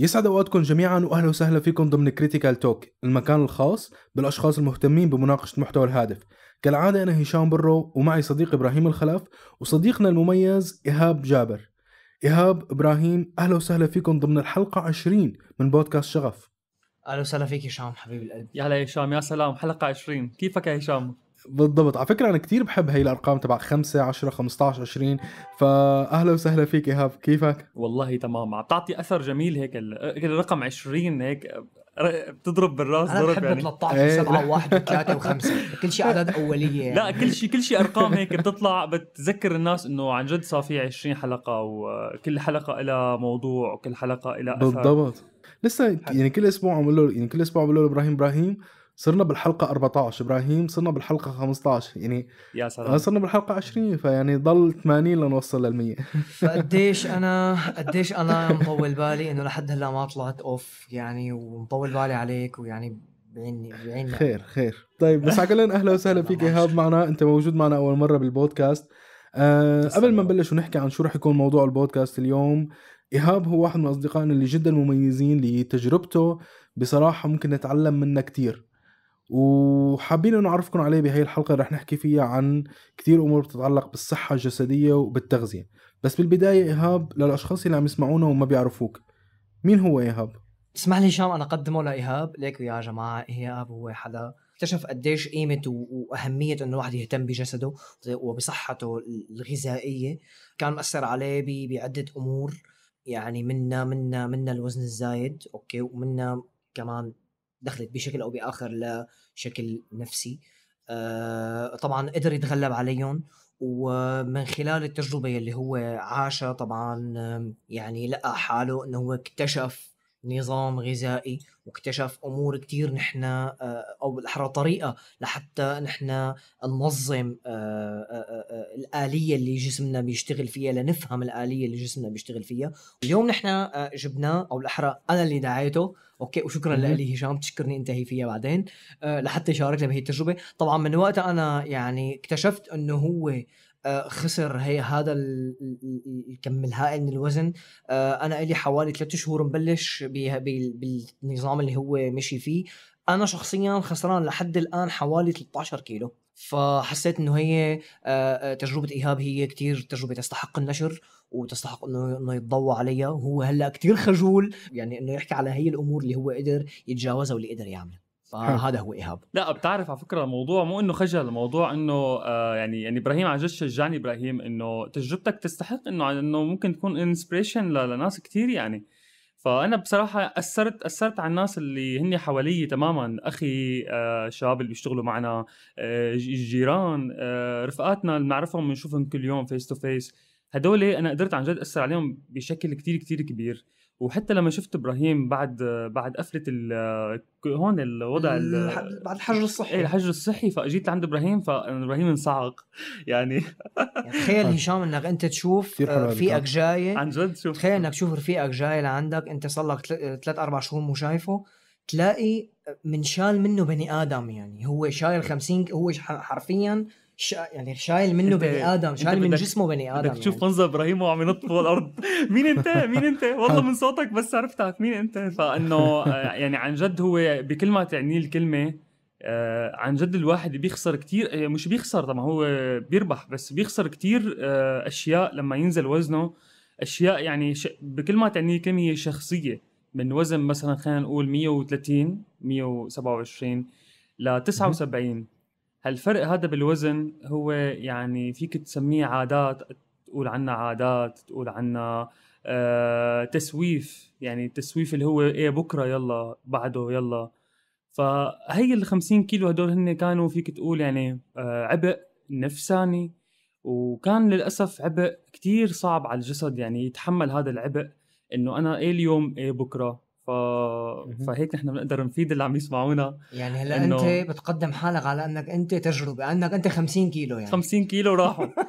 يسعد اوقاتكم جميعا واهلا وسهلا فيكم ضمن كريتيكال توك المكان الخاص بالاشخاص المهتمين بمناقشه المحتوى الهادف كالعاده انا هشام برو ومعي صديقي ابراهيم الخلف وصديقنا المميز ايهاب جابر ايهاب ابراهيم اهلا وسهلا فيكم ضمن الحلقه 20 من بودكاست شغف اهلا وسهلا فيك هشام حبيب القلب يا هلا هشام يا سلام حلقه 20 كيفك يا هشام بالضبط على فكره انا كثير بحب هي الارقام تبع 5 10 15 20 فاهلا وسهلا فيك ايهاب كيفك والله تمام عم تعطي اثر جميل هيك الرقم 20 هيك بتضرب بالراس انا بحب يعني. 13 و7 و1 و3 و5 كل شيء اعداد اوليه يعني. لا كل شيء كل شيء ارقام هيك بتطلع بتذكر الناس انه عن جد صار في 20 حلقه وكل حلقه لها موضوع وكل حلقه لها اثر بالضبط لسه يعني كل اسبوع عم له يعني كل اسبوع بقول له ابراهيم ابراهيم صرنا بالحلقه 14 ابراهيم صرنا بالحلقه 15 يعني يا سلام آه، صرنا بالحلقه 20 فيعني ضل 80 لنوصل لل 100 فقديش انا قديش انا مطول بالي انه لحد هلا ما طلعت اوف يعني ومطول بالي عليك ويعني بعيني بعيني خير خير طيب بس على اهلا وسهلا فيك ايهاب معنا انت موجود معنا اول مره بالبودكاست أه قبل ما نبلش ونحكي عن شو رح يكون موضوع البودكاست اليوم ايهاب هو واحد من اصدقائنا اللي جدا مميزين لتجربته بصراحه ممكن نتعلم منه كثير وحابين انه اعرفكم عليه بهي الحلقه رح نحكي فيها عن كثير امور بتتعلق بالصحه الجسديه وبالتغذيه بس بالبدايه ايهاب للاشخاص اللي عم يسمعونا وما بيعرفوك مين هو ايهاب اسمح لي هشام انا اقدمه لايهاب ليك يا جماعه ايهاب هو حدا اكتشف قديش قيمة وأهمية إنه الواحد يهتم بجسده وبصحته الغذائية كان مأثر عليه بعدة أمور يعني منا منا منا الوزن الزايد أوكي ومنا كمان دخلت بشكل او باخر لشكل نفسي آه، طبعا قدر يتغلب عليهم ومن خلال التجربة اللي هو عاشها طبعا يعني لقى حاله انه هو اكتشف نظام غذائي واكتشف امور كتير نحن آه، او بالاحرى طريقه لحتى نحن ننظم آه، الاليه اللي جسمنا بيشتغل فيها لنفهم الاليه اللي جسمنا بيشتغل فيها اليوم نحن آه، جبناه او الاحرى انا اللي دعيته اوكي وشكرا لك هشام تشكرني انت هي فيها بعدين آه، لحتى يشاركنا بهي التجربه طبعا من وقتها انا يعني اكتشفت انه هو آه، خسر هي هذا الكم الهائل من الوزن انا لي حوالي ثلاثة شهور مبلش بالنظام اللي هو مشي فيه انا شخصيا خسران لحد الان حوالي 13 كيلو فحسيت انه هي آه، آه، تجربه ايهاب هي كتير تجربه تستحق النشر وتستحق انه انه يتضوى عليها وهو هلا كتير خجول يعني انه يحكي على هي الامور اللي هو قدر يتجاوزها واللي قدر يعملها فهذا هو ايهاب لا بتعرف على فكره الموضوع مو انه خجل الموضوع انه آه، يعني يعني ابراهيم عن جد شجعني ابراهيم انه تجربتك تستحق انه انه ممكن تكون انسبريشن لناس كثير يعني فانا بصراحه اثرت اثرت على الناس اللي هني حوالي تماما اخي الشباب آه، اللي بيشتغلوا معنا الجيران آه، آه، رفقاتنا اللي بنعرفهم بنشوفهم كل يوم فيس تو فيس هدول انا قدرت عن جد اثر عليهم بشكل كتير كتير كبير وحتى لما شفت ابراهيم بعد بعد قفله هون الوضع بعد الحجر الصحي ايه الحجر الصحي فاجيت لعند ابراهيم فابراهيم انصعق يعني, يعني تخيل هشام انك انت تشوف آه، رفيقك جاي عن جد شوف تخيل انك تشوف رفيقك جاي لعندك انت صار لك ثلاث اربع شهور مو شايفه تلاقي منشال منه بني ادم يعني هو شايل 50 هو حرفيا شا... يعني شايل منه بني ادم شايل من جسمه بني ادم بدك تشوف يعني. منظر ابراهيم وعم ينط فوق الارض مين انت مين انت والله من صوتك بس عرفتك مين انت فانه آه، يعني عن جد هو بكل ما تعنيه الكلمه آه، عن جد الواحد بيخسر كتير آه، مش بيخسر طبعا هو بيربح بس بيخسر كتير اشياء لما ينزل وزنه اشياء يعني ش... بكل ما تعنيه الكلمه هي شخصيه من وزن مثلا خلينا نقول 130 127 ل 79 الفرق هذا بالوزن هو يعني فيك تسميه عادات تقول عنا عادات تقول عنا آه تسويف يعني التسويف اللي هو ايه بكره يلا بعده يلا فهي ال 50 كيلو هدول هن كانوا فيك تقول يعني آه عبء نفساني وكان للاسف عبء كتير صعب على الجسد يعني يتحمل هذا العبء انه انا ايه اليوم ايه بكره فهيك نحن بنقدر نفيد اللي عم يسمعونا يعني هلا إنو... انت بتقدم حالك على انك انت تجربه انك انت 50 كيلو يعني 50 كيلو راحوا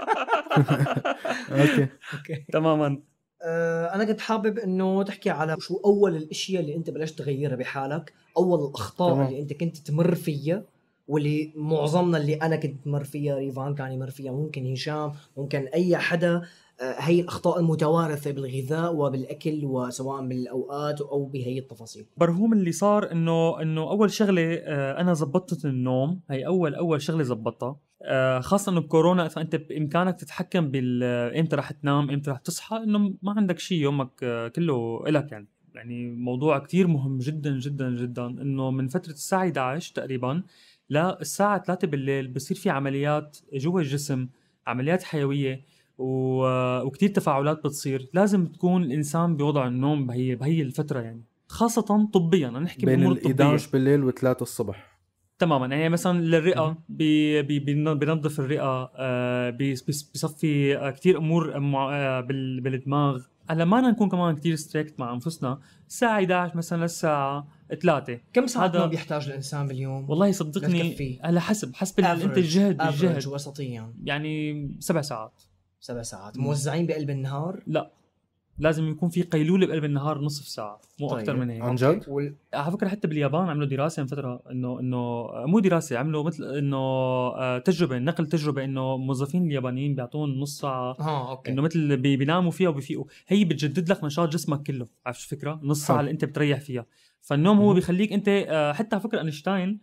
اوكي اوكي تماما آه، انا كنت حابب انه تحكي على شو اول الاشياء اللي انت بلشت تغيرها بحالك اول الاخطاء طبعاً. اللي انت كنت تمر فيها واللي معظمنا اللي انا كنت مر فيها ريفان كان يمر فيها ممكن هشام ممكن اي حدا آه، هي الاخطاء المتوارثه بالغذاء وبالاكل وسواء بالاوقات او بهي التفاصيل برهوم اللي صار انه انه اول شغله آه، انا زبطت النوم هي اول اول شغله زبطتها آه، خاصة انه بكورونا فانت بامكانك تتحكم بال امتى رح تنام امتى رح تصحى انه ما عندك شيء يومك كله الك يعني يعني موضوع كثير مهم جدا جدا جدا انه من فترة الساعة 11 تقريبا للساعة 3 بالليل بصير في عمليات جوا الجسم عمليات حيوية و... وكتير تفاعلات بتصير لازم تكون الانسان بوضع النوم بهي بهي الفتره يعني خاصه طبيا انا نحكي بين ال 11 بالليل و3 الصبح تماما يعني مثلا للرئه بي بي بينظف الرئه آه بي بيصفي آه، كثير امور آه، مع آه، بال بالدماغ هلا ما نكون كمان كثير ستريكت مع انفسنا الساعه 11 مثلا للساعه 3 كم ساعه هذا... بيحتاج الانسان باليوم والله صدقني على حسب حسب انت الجهد الجهد وسطيا يعني سبع ساعات سبع ساعات موزعين بقلب النهار لا لازم يكون في قيلوله بقلب النهار نصف ساعه مو طيب. اكثر من هيك عن جد وال... آه، على فكره حتى باليابان عملوا دراسه من فتره انه انه مو دراسه عملوا مثل انه آه، تجربه نقل تجربه انه موظفين اليابانيين بيعطون نص ساعه اه اوكي انه مثل بي... بيناموا فيها وبيفيقوا هي بتجدد لك نشاط جسمك كله عرفت الفكره نص ساعه اللي انت بتريح فيها فالنوم هو بيخليك انت آه، حتى على فكره اينشتاين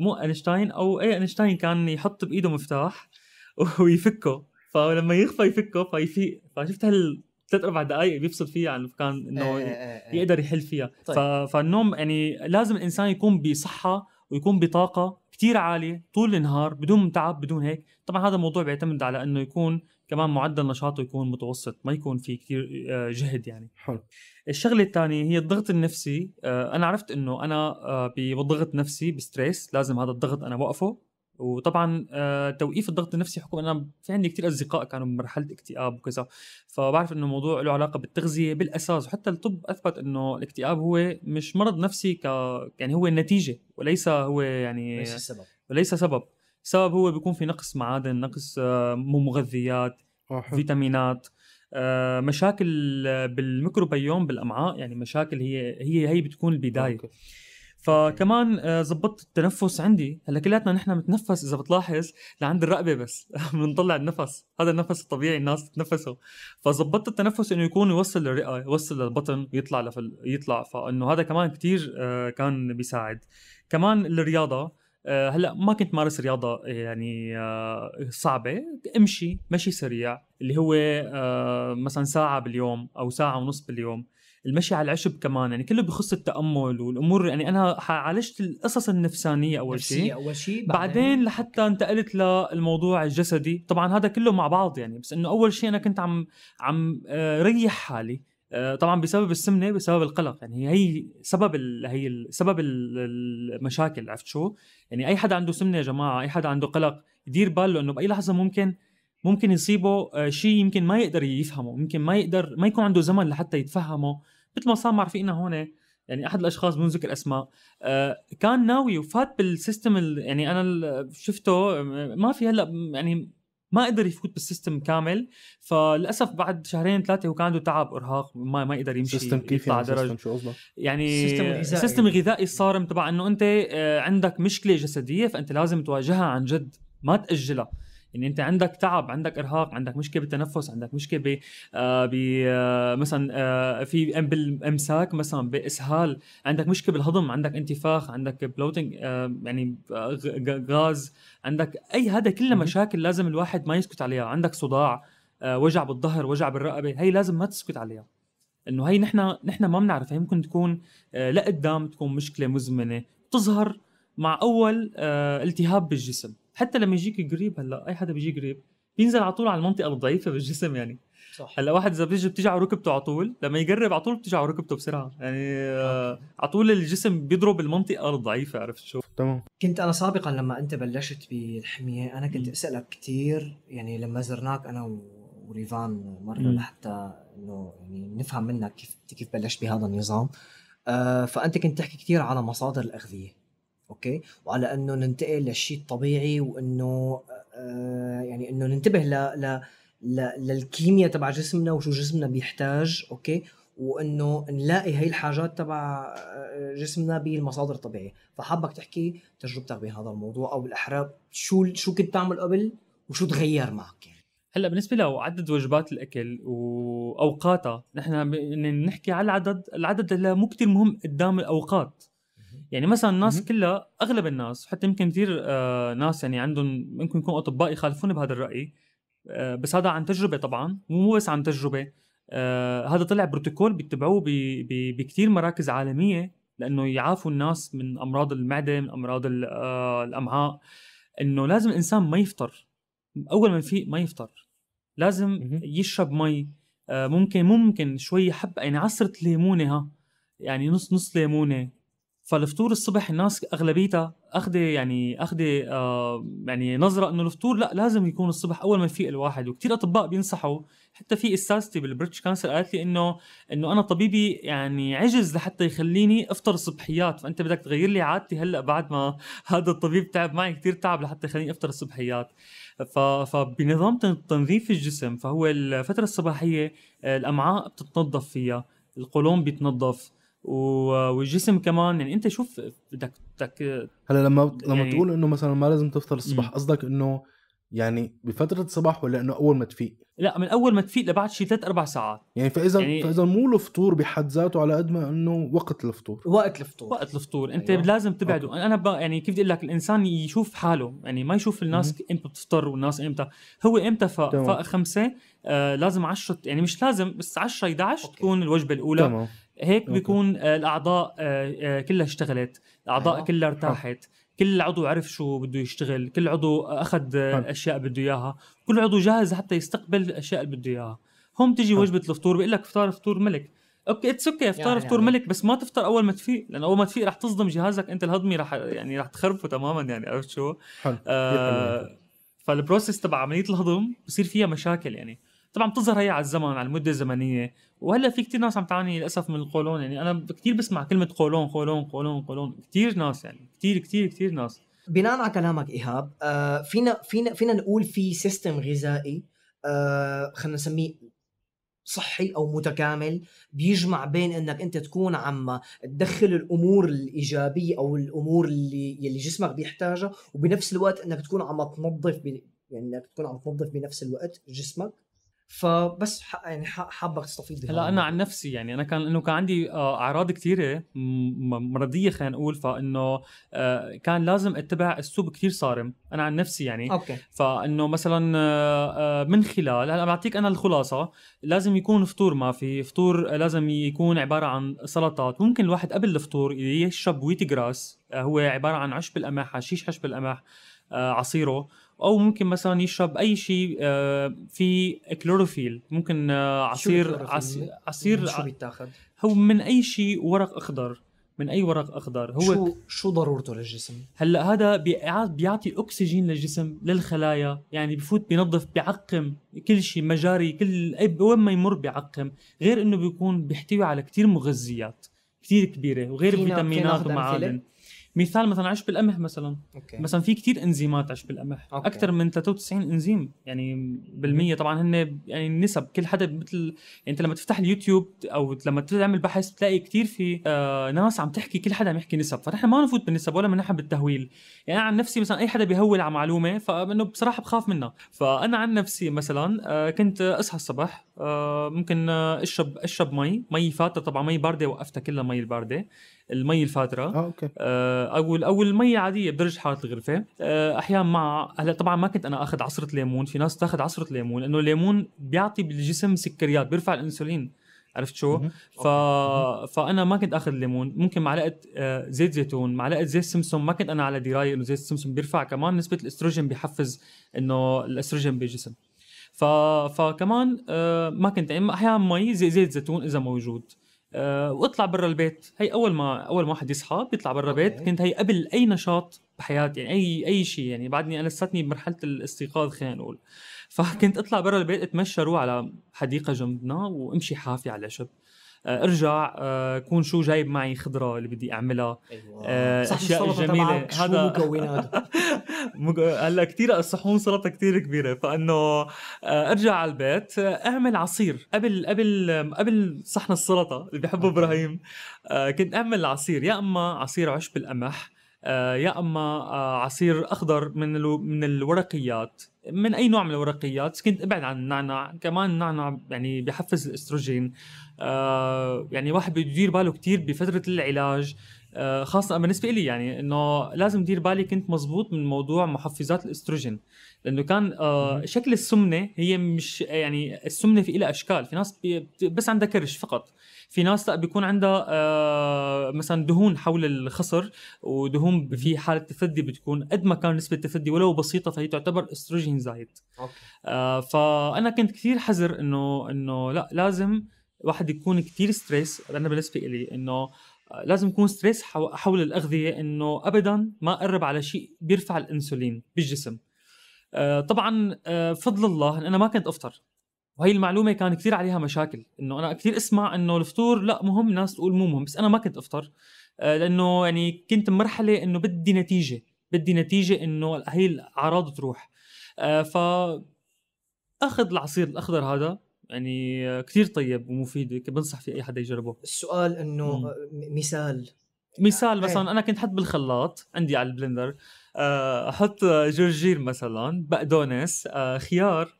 مو اينشتاين او اي اينشتاين كان يحط بايده مفتاح ويفكه فلما يخفى يفكه فيفيق فشفت هال ثلاث اربع دقائق بيفصل فيها عن كان انه آه آه يقدر يحل فيها طيب. فالنوم يعني لازم الانسان يكون بصحه ويكون بطاقه كثير عاليه طول النهار بدون تعب بدون هيك طبعا هذا الموضوع بيعتمد على انه يكون كمان معدل نشاطه يكون متوسط ما يكون في كثير آه، جهد يعني حلو الشغله الثانيه هي الضغط النفسي آه، انا عرفت انه انا آه، بضغط نفسي بستريس لازم هذا الضغط انا بوقفه وطبعا آه، توقيف الضغط النفسي حكم انا في عندي كثير اصدقاء كانوا بمرحله اكتئاب وكذا فبعرف انه الموضوع له علاقه بالتغذيه بالاساس وحتى الطب اثبت انه الاكتئاب هو مش مرض نفسي ك يعني هو النتيجه وليس هو يعني ليس السبب وليس سبب السبب هو بيكون في نقص معادن نقص آه، مغذيات أحب. فيتامينات آه، مشاكل بالميكروبيوم بالامعاء يعني مشاكل هي هي هي بتكون البدايه أوكي. فكمان ظبطت آه، التنفس عندي هلا كلياتنا نحن بنتنفس اذا بتلاحظ لعند الرقبه بس بنطلع النفس هذا النفس الطبيعي الناس تتنفسه فظبطت التنفس انه يكون يوصل للرئه يوصل للبطن ويطلع لفل... يطلع فانه هذا كمان كتير آه، كان بيساعد كمان الرياضه آه، هلا ما كنت مارس رياضه يعني صعبه امشي مشي سريع اللي هو مثلا ساعه باليوم او ساعه ونص باليوم المشي على العشب كمان يعني كله بخص التامل والامور يعني انا عالجت القصص النفسانيه اول شيء اول شيء بعدين, بعدين لحتى انتقلت للموضوع الجسدي طبعا هذا كله مع بعض يعني بس انه اول شيء انا كنت عم عم آه، ريح حالي آه، طبعا بسبب السمنه بسبب القلق يعني هي سبب هي سبب المشاكل عرفت شو يعني اي حدا عنده سمنه يا جماعه اي حدا عنده قلق يدير باله انه باي لحظه ممكن ممكن يصيبه آه، شيء يمكن ما يقدر يفهمه ممكن ما يقدر ما يكون عنده زمن لحتى يتفهمه مثل ما صار مع رفيقنا هون يعني احد الاشخاص بدون ذكر اسماء آه، كان ناوي وفات بالسيستم يعني انا شفته ما في هلا يعني ما قدر يفوت بالسيستم كامل فللاسف بعد شهرين ثلاثه هو كان عنده تعب ارهاق ما ما يقدر يمشي سيستم كيف يطلع يعني درج شو يعني السيستم الغذائي السيستم الغذائي تبع انه انت آه، عندك مشكله جسديه فانت لازم تواجهها عن جد ما تاجلها يعني انت عندك تعب عندك ارهاق عندك مشكله بالتنفس عندك مشكله ب آه، آه، مثلا آه، في بالامساك مثلا باسهال عندك مشكله بالهضم عندك انتفاخ عندك بلوتنج يعني غاز عندك اي هذا كله مشاكل لازم الواحد ما يسكت عليها عندك صداع وجع بالظهر وجع بالرقبه هي لازم ما تسكت عليها انه هي نحن نحن ما بنعرف هي ممكن تكون لقدام تكون مشكله مزمنه تظهر مع اول التهاب بالجسم حتى لما يجيك قريب هلا اي حدا بيجي قريب بينزل على طول على المنطقه الضعيفه بالجسم يعني صح هلا واحد اذا بيجي بتجعه ركبته على طول لما يقرب على طول بتجعه ركبته بسرعه يعني آه، على طول الجسم بيضرب المنطقه الضعيفه عرفت شو تمام كنت انا سابقا لما انت بلشت بالحميه انا كنت اسالك كثير يعني لما زرناك انا وريفان مره م. لحتى انه يعني نفهم منك كيف كيف بلشت بهذا النظام آه فانت كنت تحكي كثير على مصادر الاغذيه اوكي وعلى انه ننتقل للشيء الطبيعي وانه آه، آه، يعني انه ننتبه ل ل للكيمياء تبع جسمنا وشو جسمنا بيحتاج اوكي وانه نلاقي هي الحاجات تبع آه، جسمنا بالمصادر الطبيعيه فحابك تحكي تجربتك بهذا الموضوع او بالاحرى شو شو كنت تعمل قبل وشو تغير معك يعني. هلا بالنسبه لعدد وجبات الاكل واوقاتها نحن نحكي على العدد العدد مو كثير مهم قدام الاوقات يعني مثلا الناس كلها اغلب الناس حتى يمكن كثير آه، ناس يعني عندهم ممكن يكونوا اطباء يخالفوني بهذا الراي آه، بس هذا عن تجربه طبعا مو بس عن تجربه آه، هذا طلع بروتوكول بيتبعوه بكثير بي مراكز عالميه لانه يعافوا الناس من امراض المعده من امراض الامعاء انه لازم الانسان ما يفطر اول ما يفيق ما يفطر لازم يشرب مي ممكن ممكن شوي حب يعني عصره ليمونه ها يعني نص نص ليمونه فالفطور الصبح الناس اغلبيتها اخذه يعني اخذه آه يعني نظره انه الفطور لا لازم يكون الصبح اول ما يفيق الواحد وكثير اطباء بينصحوا حتى في استاذتي بالبريتش كانسر قالت لي انه انه انا طبيبي يعني عجز لحتى يخليني افطر الصبحيات فانت بدك تغير لي عادتي هلا بعد ما هذا الطبيب تعب معي كثير تعب لحتى يخليني افطر الصبحيات فبنظام تنظيف الجسم فهو الفتره الصباحيه آه، الامعاء بتتنظف فيها القولون بيتنظف والجسم كمان يعني انت شوف بدك بدك هلا لما لما يعني تقول انه مثلا ما لازم تفطر الصبح قصدك انه يعني بفتره الصباح ولا انه اول ما تفيق؟ لا من اول ما تفيق لبعد شي ثلاث اربع ساعات يعني فاذا يعني فاذا مو الفطور بحد ذاته على قد ما انه وقت الفطور وقت الفطور وقت الفطور انت أيوة. لازم تبعده أوكي. انا يعني كيف بدي اقول لك الانسان يشوف حاله يعني ما يشوف الناس امتى بتفطر والناس امتى هو امتى فاق فاق خمسه آه لازم 10 يعني مش لازم بس 10 11 تكون الوجبه الاولى تمام. هيك بيكون آه، الاعضاء آه، آه، كلها اشتغلت الاعضاء أيوة. كلها ارتاحت كل عضو عرف شو بده يشتغل كل عضو اخذ اشياء بده اياها كل عضو جاهز حتى يستقبل الاشياء اللي بده اياها هم تجي وجبه الفطور بيقول لك افطار فطور ملك اوكي اتس اوكي افطار يعني فطور يعني. ملك بس ما تفطر اول ما تفيق لانه اول ما تفيق رح تصدم جهازك انت الهضمي رح يعني رح تخربه تماما يعني عرفت شو؟ حلو. آه فالبروسيس تبع عمليه الهضم بصير فيها مشاكل يعني طبعا بتظهر هي على الزمن على المده الزمنيه وهلا في كثير ناس عم تعاني للاسف من القولون يعني انا كثير بسمع كلمه قولون قولون قولون قولون كثير ناس يعني كثير كثير كثير ناس بناء على كلامك ايهاب آه فينا فينا فينا نقول في سيستم غذائي آه خلينا نسميه صحي او متكامل بيجمع بين انك انت تكون عم تدخل الامور الايجابيه او الامور اللي يلي جسمك بيحتاجها وبنفس الوقت انك تكون عم تنظف يعني انك تكون عم تنظف بنفس الوقت جسمك فبس يعني حابك تستفيض هلا انا عن نفسي يعني انا كان انه كان عندي آه، اعراض كثيره مرضيه خلينا نقول فانه آه، كان لازم اتبع اسلوب كثير صارم انا عن نفسي يعني اوكي فانه مثلا آه، من خلال هلا بعطيك انا الخلاصه لازم يكون فطور ما في فطور لازم يكون عباره عن سلطات ممكن الواحد قبل الفطور يشرب ويت جراس هو عباره عن عشب القمح حشيش عشب القمح عصيره او ممكن مثلا يشرب اي شيء آه، في كلوروفيل ممكن آه، عصير عصير, عصير شو آه، بيتاخذ هو من اي شيء ورق اخضر من اي ورق اخضر هو شو شو ضرورته للجسم هلا هذا بيعطي اكسجين للجسم للخلايا يعني بفوت بينظف بيعقم كل شيء مجاري كل وين ما يمر بيعقم غير انه بيكون بيحتوي على كتير مغذيات كتير كبيره وغير فينا فيتامينات ومعادن مثال مثلا عشب القمح مثلا أوكي. مثلا في كتير انزيمات عشب القمح اكثر من 93 انزيم يعني بالميه طبعا هن يعني النسب كل حدا مثل يعني انت لما تفتح اليوتيوب او لما تعمل بحث بتلاقي كتير في آه ناس عم تحكي كل حدا عم يحكي نسب فنحن ما نفوت بالنسب ولا بنحب بالتهويل يعني انا عن نفسي مثلا اي حدا بيهول على معلومه فانه بصراحه بخاف منها فانا عن نفسي مثلا آه كنت اصحى الصبح آه ممكن آه، اشرب اشرب مي مي فاتة طبعا مي بارده وقفتها كلها مي البارده المي الفاتره اه اوكي آه، او او المي عاديه بدرجه حراره الغرفه آه، احيانا مع هلا طبعا ما كنت انا اخذ عصره ليمون في ناس تاخذ عصره ليمون لانه الليمون بيعطي بالجسم سكريات بيرفع الانسولين عرفت شو؟ ف... فانا ما كنت اخذ ليمون ممكن معلقه آه، زيت زيتون معلقه زيت سمسم ما كنت انا على درايه انه زيت سمسم بيرفع كمان نسبه الاستروجين بيحفز انه الاستروجين بالجسم ف... فكمان ما كنت احيانا مي زيت زيتون اذا موجود آه، واطلع برا البيت هي اول ما اول ما واحد يصحى بيطلع برا البيت كنت هي قبل اي نشاط بحياتي يعني اي اي شيء يعني بعدني انا لساتني بمرحله الاستيقاظ خلينا نقول فكنت اطلع برا البيت اتمشى روح على حديقه جنبنا وامشي حافي على شب آه، ارجع آه، كون شو جايب معي خضره اللي بدي اعملها أيوة. آه، اشياء جميله هذا هلا كثير الصحون سلطه كثير كبيره فانه ارجع على البيت اعمل عصير قبل قبل قبل صحن السلطه اللي بحبه ابراهيم كنت اعمل عصير يا اما عصير عشب القمح يا اما عصير اخضر من من الورقيات من اي نوع من الورقيات كنت ابعد عن النعناع كمان النعناع يعني بحفز الاستروجين آه، يعني واحد بده يدير باله كثير بفتره العلاج آه، خاصه بالنسبه لي يعني انه لازم دير بالي كنت مزبوط من موضوع محفزات الاستروجين لانه كان آه، شكل السمنه هي مش يعني السمنه في لها اشكال في ناس بس عندها كرش فقط في ناس لا بيكون عندها مثلا دهون حول الخصر ودهون في حاله تثدي بتكون قد ما كان نسبه التثدي ولو بسيطه فهي تعتبر استروجين زايد فانا كنت كثير حذر انه انه لا لازم الواحد يكون كتير ستريس انا بالنسبه لي انه آه، لازم يكون ستريس حول الاغذيه انه ابدا ما اقرب على شيء بيرفع الانسولين بالجسم آه، طبعا آه، فضل الله إن انا ما كنت افطر وهي المعلومة كان كثير عليها مشاكل انه انا كثير اسمع انه الفطور لا مهم ناس تقول مو مهم بس انا ما كنت افطر لانه يعني كنت بمرحلة انه بدي نتيجة بدي نتيجة انه هي الاعراض تروح ف اخذ العصير الاخضر هذا يعني كثير طيب ومفيد بنصح في اي حدا يجربه السؤال انه مثال مثال مثلا إيه. انا كنت حط بالخلاط عندي على البلندر آه، احط جرجير مثلا بقدونس آه، خيار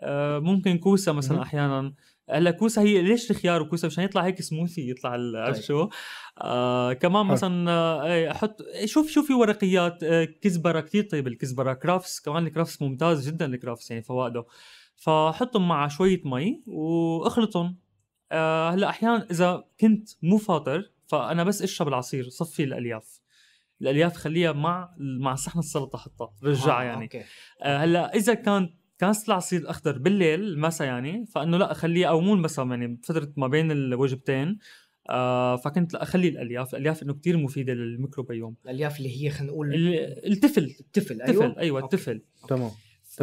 آه، ممكن كوسه مثلا احيانا هلا كوسه هي ليش الخيار وكوسه مشان يطلع هيك سموثي يطلع طيب. عرفت شو آه كمان مثلا إيه، احط إيه، شوف شوف في ورقيات كزبره كثير طيبه الكزبره كرافس كمان الكرافس ممتاز جدا الكرافس يعني فوائده فحطهم مع شويه مي واخلطهم آه هلا احيانا اذا كنت مو فاطر فانا بس اشرب العصير صفي الالياف الالياف خليها مع مع صحن السلطه حطها رجعها آه يعني أوكي. آه هلا اذا كان كان العصير الاخضر بالليل المساء يعني فانه لا خليه او مو المساء يعني بفتره ما بين الوجبتين آه فكنت لا اخلي الالياف، الالياف انه كثير مفيده للميكروبيوم الالياف اللي هي خلينا نقول التفل التفل ايوه التفل ايوه التفل تمام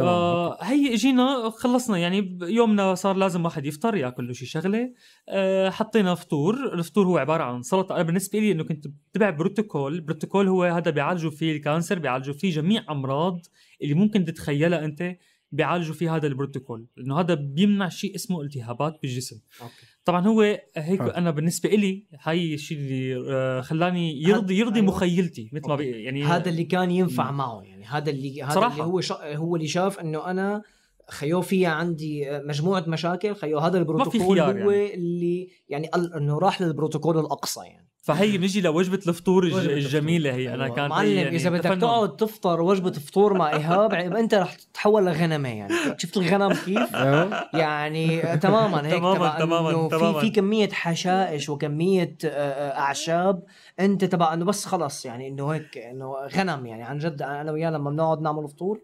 آه هي اجينا خلصنا يعني يومنا صار لازم واحد يفطر ياكل شيء شغله آه، حطينا فطور الفطور هو عباره عن سلطه انا بالنسبه لي انه كنت بتبع بروتوكول بروتوكول هو هذا بيعالجوا فيه الكانسر بيعالجوا فيه جميع امراض اللي ممكن تتخيلها انت بيعالجوا فيه هذا البروتوكول لانه هذا بيمنع شيء اسمه التهابات بالجسم أوكي. طبعا هو هيك انا بالنسبه لي هاي الشيء اللي آه، خلاني يرضي يرضي أيوة. مخيلتي مثل ما يعني هذا اللي كان ينفع معه يعني هذا اللي هذا صراحة. اللي هو شا... هو اللي شاف انه انا خيو فيها عندي آه، مجموعه مشاكل خيو هذا البروتوكول في يعني. هو يعني. اللي يعني انه راح للبروتوكول الاقصى يعني فهي بنجي لوجبه الفطور الجميله هي انا أيوة. كانت معلم يعني اذا بدك تقعد تفطر وجبه فطور مع ايهاب انت رح تتحول لغنمه يعني شفت الغنم كيف؟ أيوة. يعني آه، تماما هيك تماما تماما تماما في في كميه حشائش وكميه آه، اعشاب انت تبع انه بس خلص يعني انه هيك انه غنم يعني عن جد انا وياه لما بنقعد نعمل فطور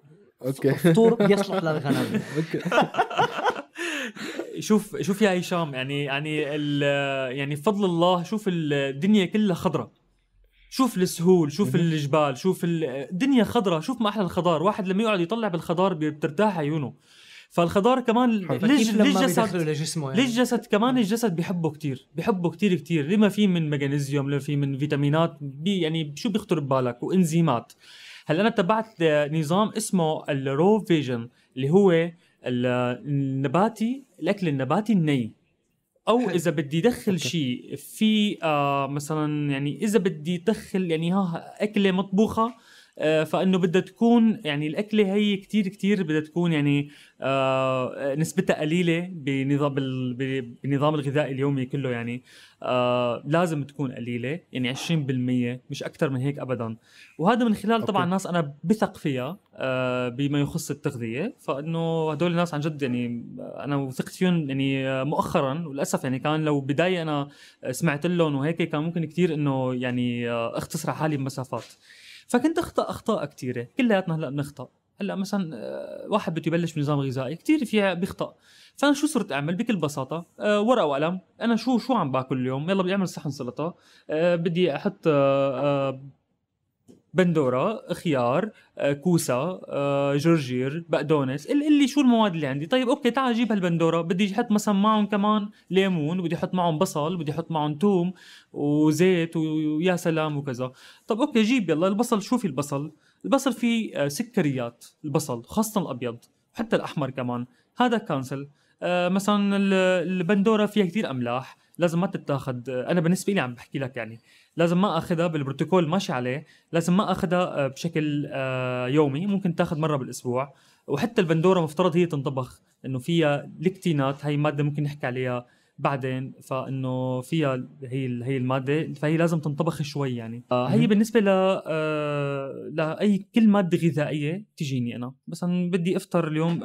اوكي فطور يصلح للغنم اوكي شوف شوف يا هشام يعني يعني يعني فضل الله شوف الدنيا كلها خضراء شوف السهول شوف الجبال شوف الدنيا خضراء شوف ما احلى الخضار واحد لما يقعد يطلع بالخضار بترتاح عيونه فالخضار كمان ليش ليش لجسمه يعني. جسد كمان الجسد بحبه كتير بحبه كتير كتير لما في من مغنيسيوم لما في من فيتامينات بي يعني شو بيخطر ببالك وانزيمات هلا انا تبعت نظام اسمه الرو فيجن اللي هو النباتي الاكل النباتي الني او اذا بدي ادخل شيء في آه مثلا يعني اذا بدي ادخل يعني ها اكله مطبوخه آه، فانه بدها تكون يعني الاكله هي كتير كتير بدها تكون يعني آه، نسبتها قليله بنظام بنظام الغذاء اليومي كله يعني آه، لازم تكون قليله يعني 20% مش اكثر من هيك ابدا وهذا من خلال طبعا ناس انا بثق فيها بما يخص التغذيه فانه هدول الناس عن جد يعني انا وثقت فيهم يعني مؤخرا وللاسف يعني كان لو بدايه انا سمعت لهم وهيك كان ممكن كثير انه يعني اختصر حالي بمسافات فكنت اخطا اخطاء كثيره كلياتنا هلا بنخطا هلا مثلا آه، واحد بده يبلش بنظام غذائي كثير فيها بيخطا فانا شو صرت اعمل بكل بساطه آه، ورقه وقلم انا شو شو عم باكل اليوم يلا بدي اعمل صحن سلطه آه، بدي احط بندوره خيار آه، كوسه آه، جرجير بقدونس اللي شو المواد اللي عندي طيب اوكي تعال جيب هالبندوره بدي احط مثلا معهم كمان ليمون بدي احط معهم بصل بدي احط معهم توم وزيت ويا سلام وكذا طب اوكي جيب يلا البصل شو في البصل البصل فيه آه، سكريات البصل خاصه الابيض حتى الاحمر كمان هذا كانسل مثلا البندوره فيها كثير املاح لازم ما تتاخذ انا بالنسبه لي عم بحكي لك يعني لازم ما اخذها بالبروتوكول ماشي عليه لازم ما اخذها آه، بشكل آه، يومي ممكن تاخذ مره بالاسبوع وحتى البندوره مفترض هي تنطبخ انه فيها لكتينات هي ماده ممكن نحكي عليها بعدين فانه فيها هي هي الماده فهي لازم تنطبخ شوي يعني آه، هي بالنسبه ل لاي كل ماده غذائيه تجيني انا مثلا بدي افطر اليوم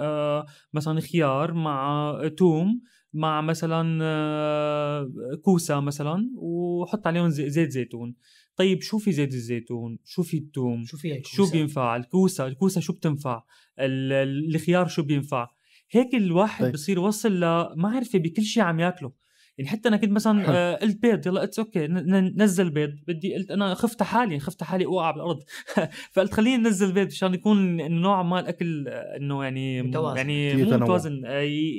مثلا خيار مع توم مع مثلا آه، كوسه مثلا وحط عليهم زيت زيتون طيب شو في زيت الزيتون شو في الثوم شو في شو بينفع الكوسه الكوسه شو بتنفع الخيار شو بينفع هيك الواحد طيب. بصير وصل لمعرفه بكل شيء عم ياكله يعني حتى انا كنت مثلا آه، قلت بيض يلا اتس اوكي نزل بيض بدي قلت انا خفت حالي خفت حالي اوقع بالارض فقلت خليني انزل بيض مشان يكون نوع ما الاكل آه، انه يعني متوازن. يعني متوازن آه،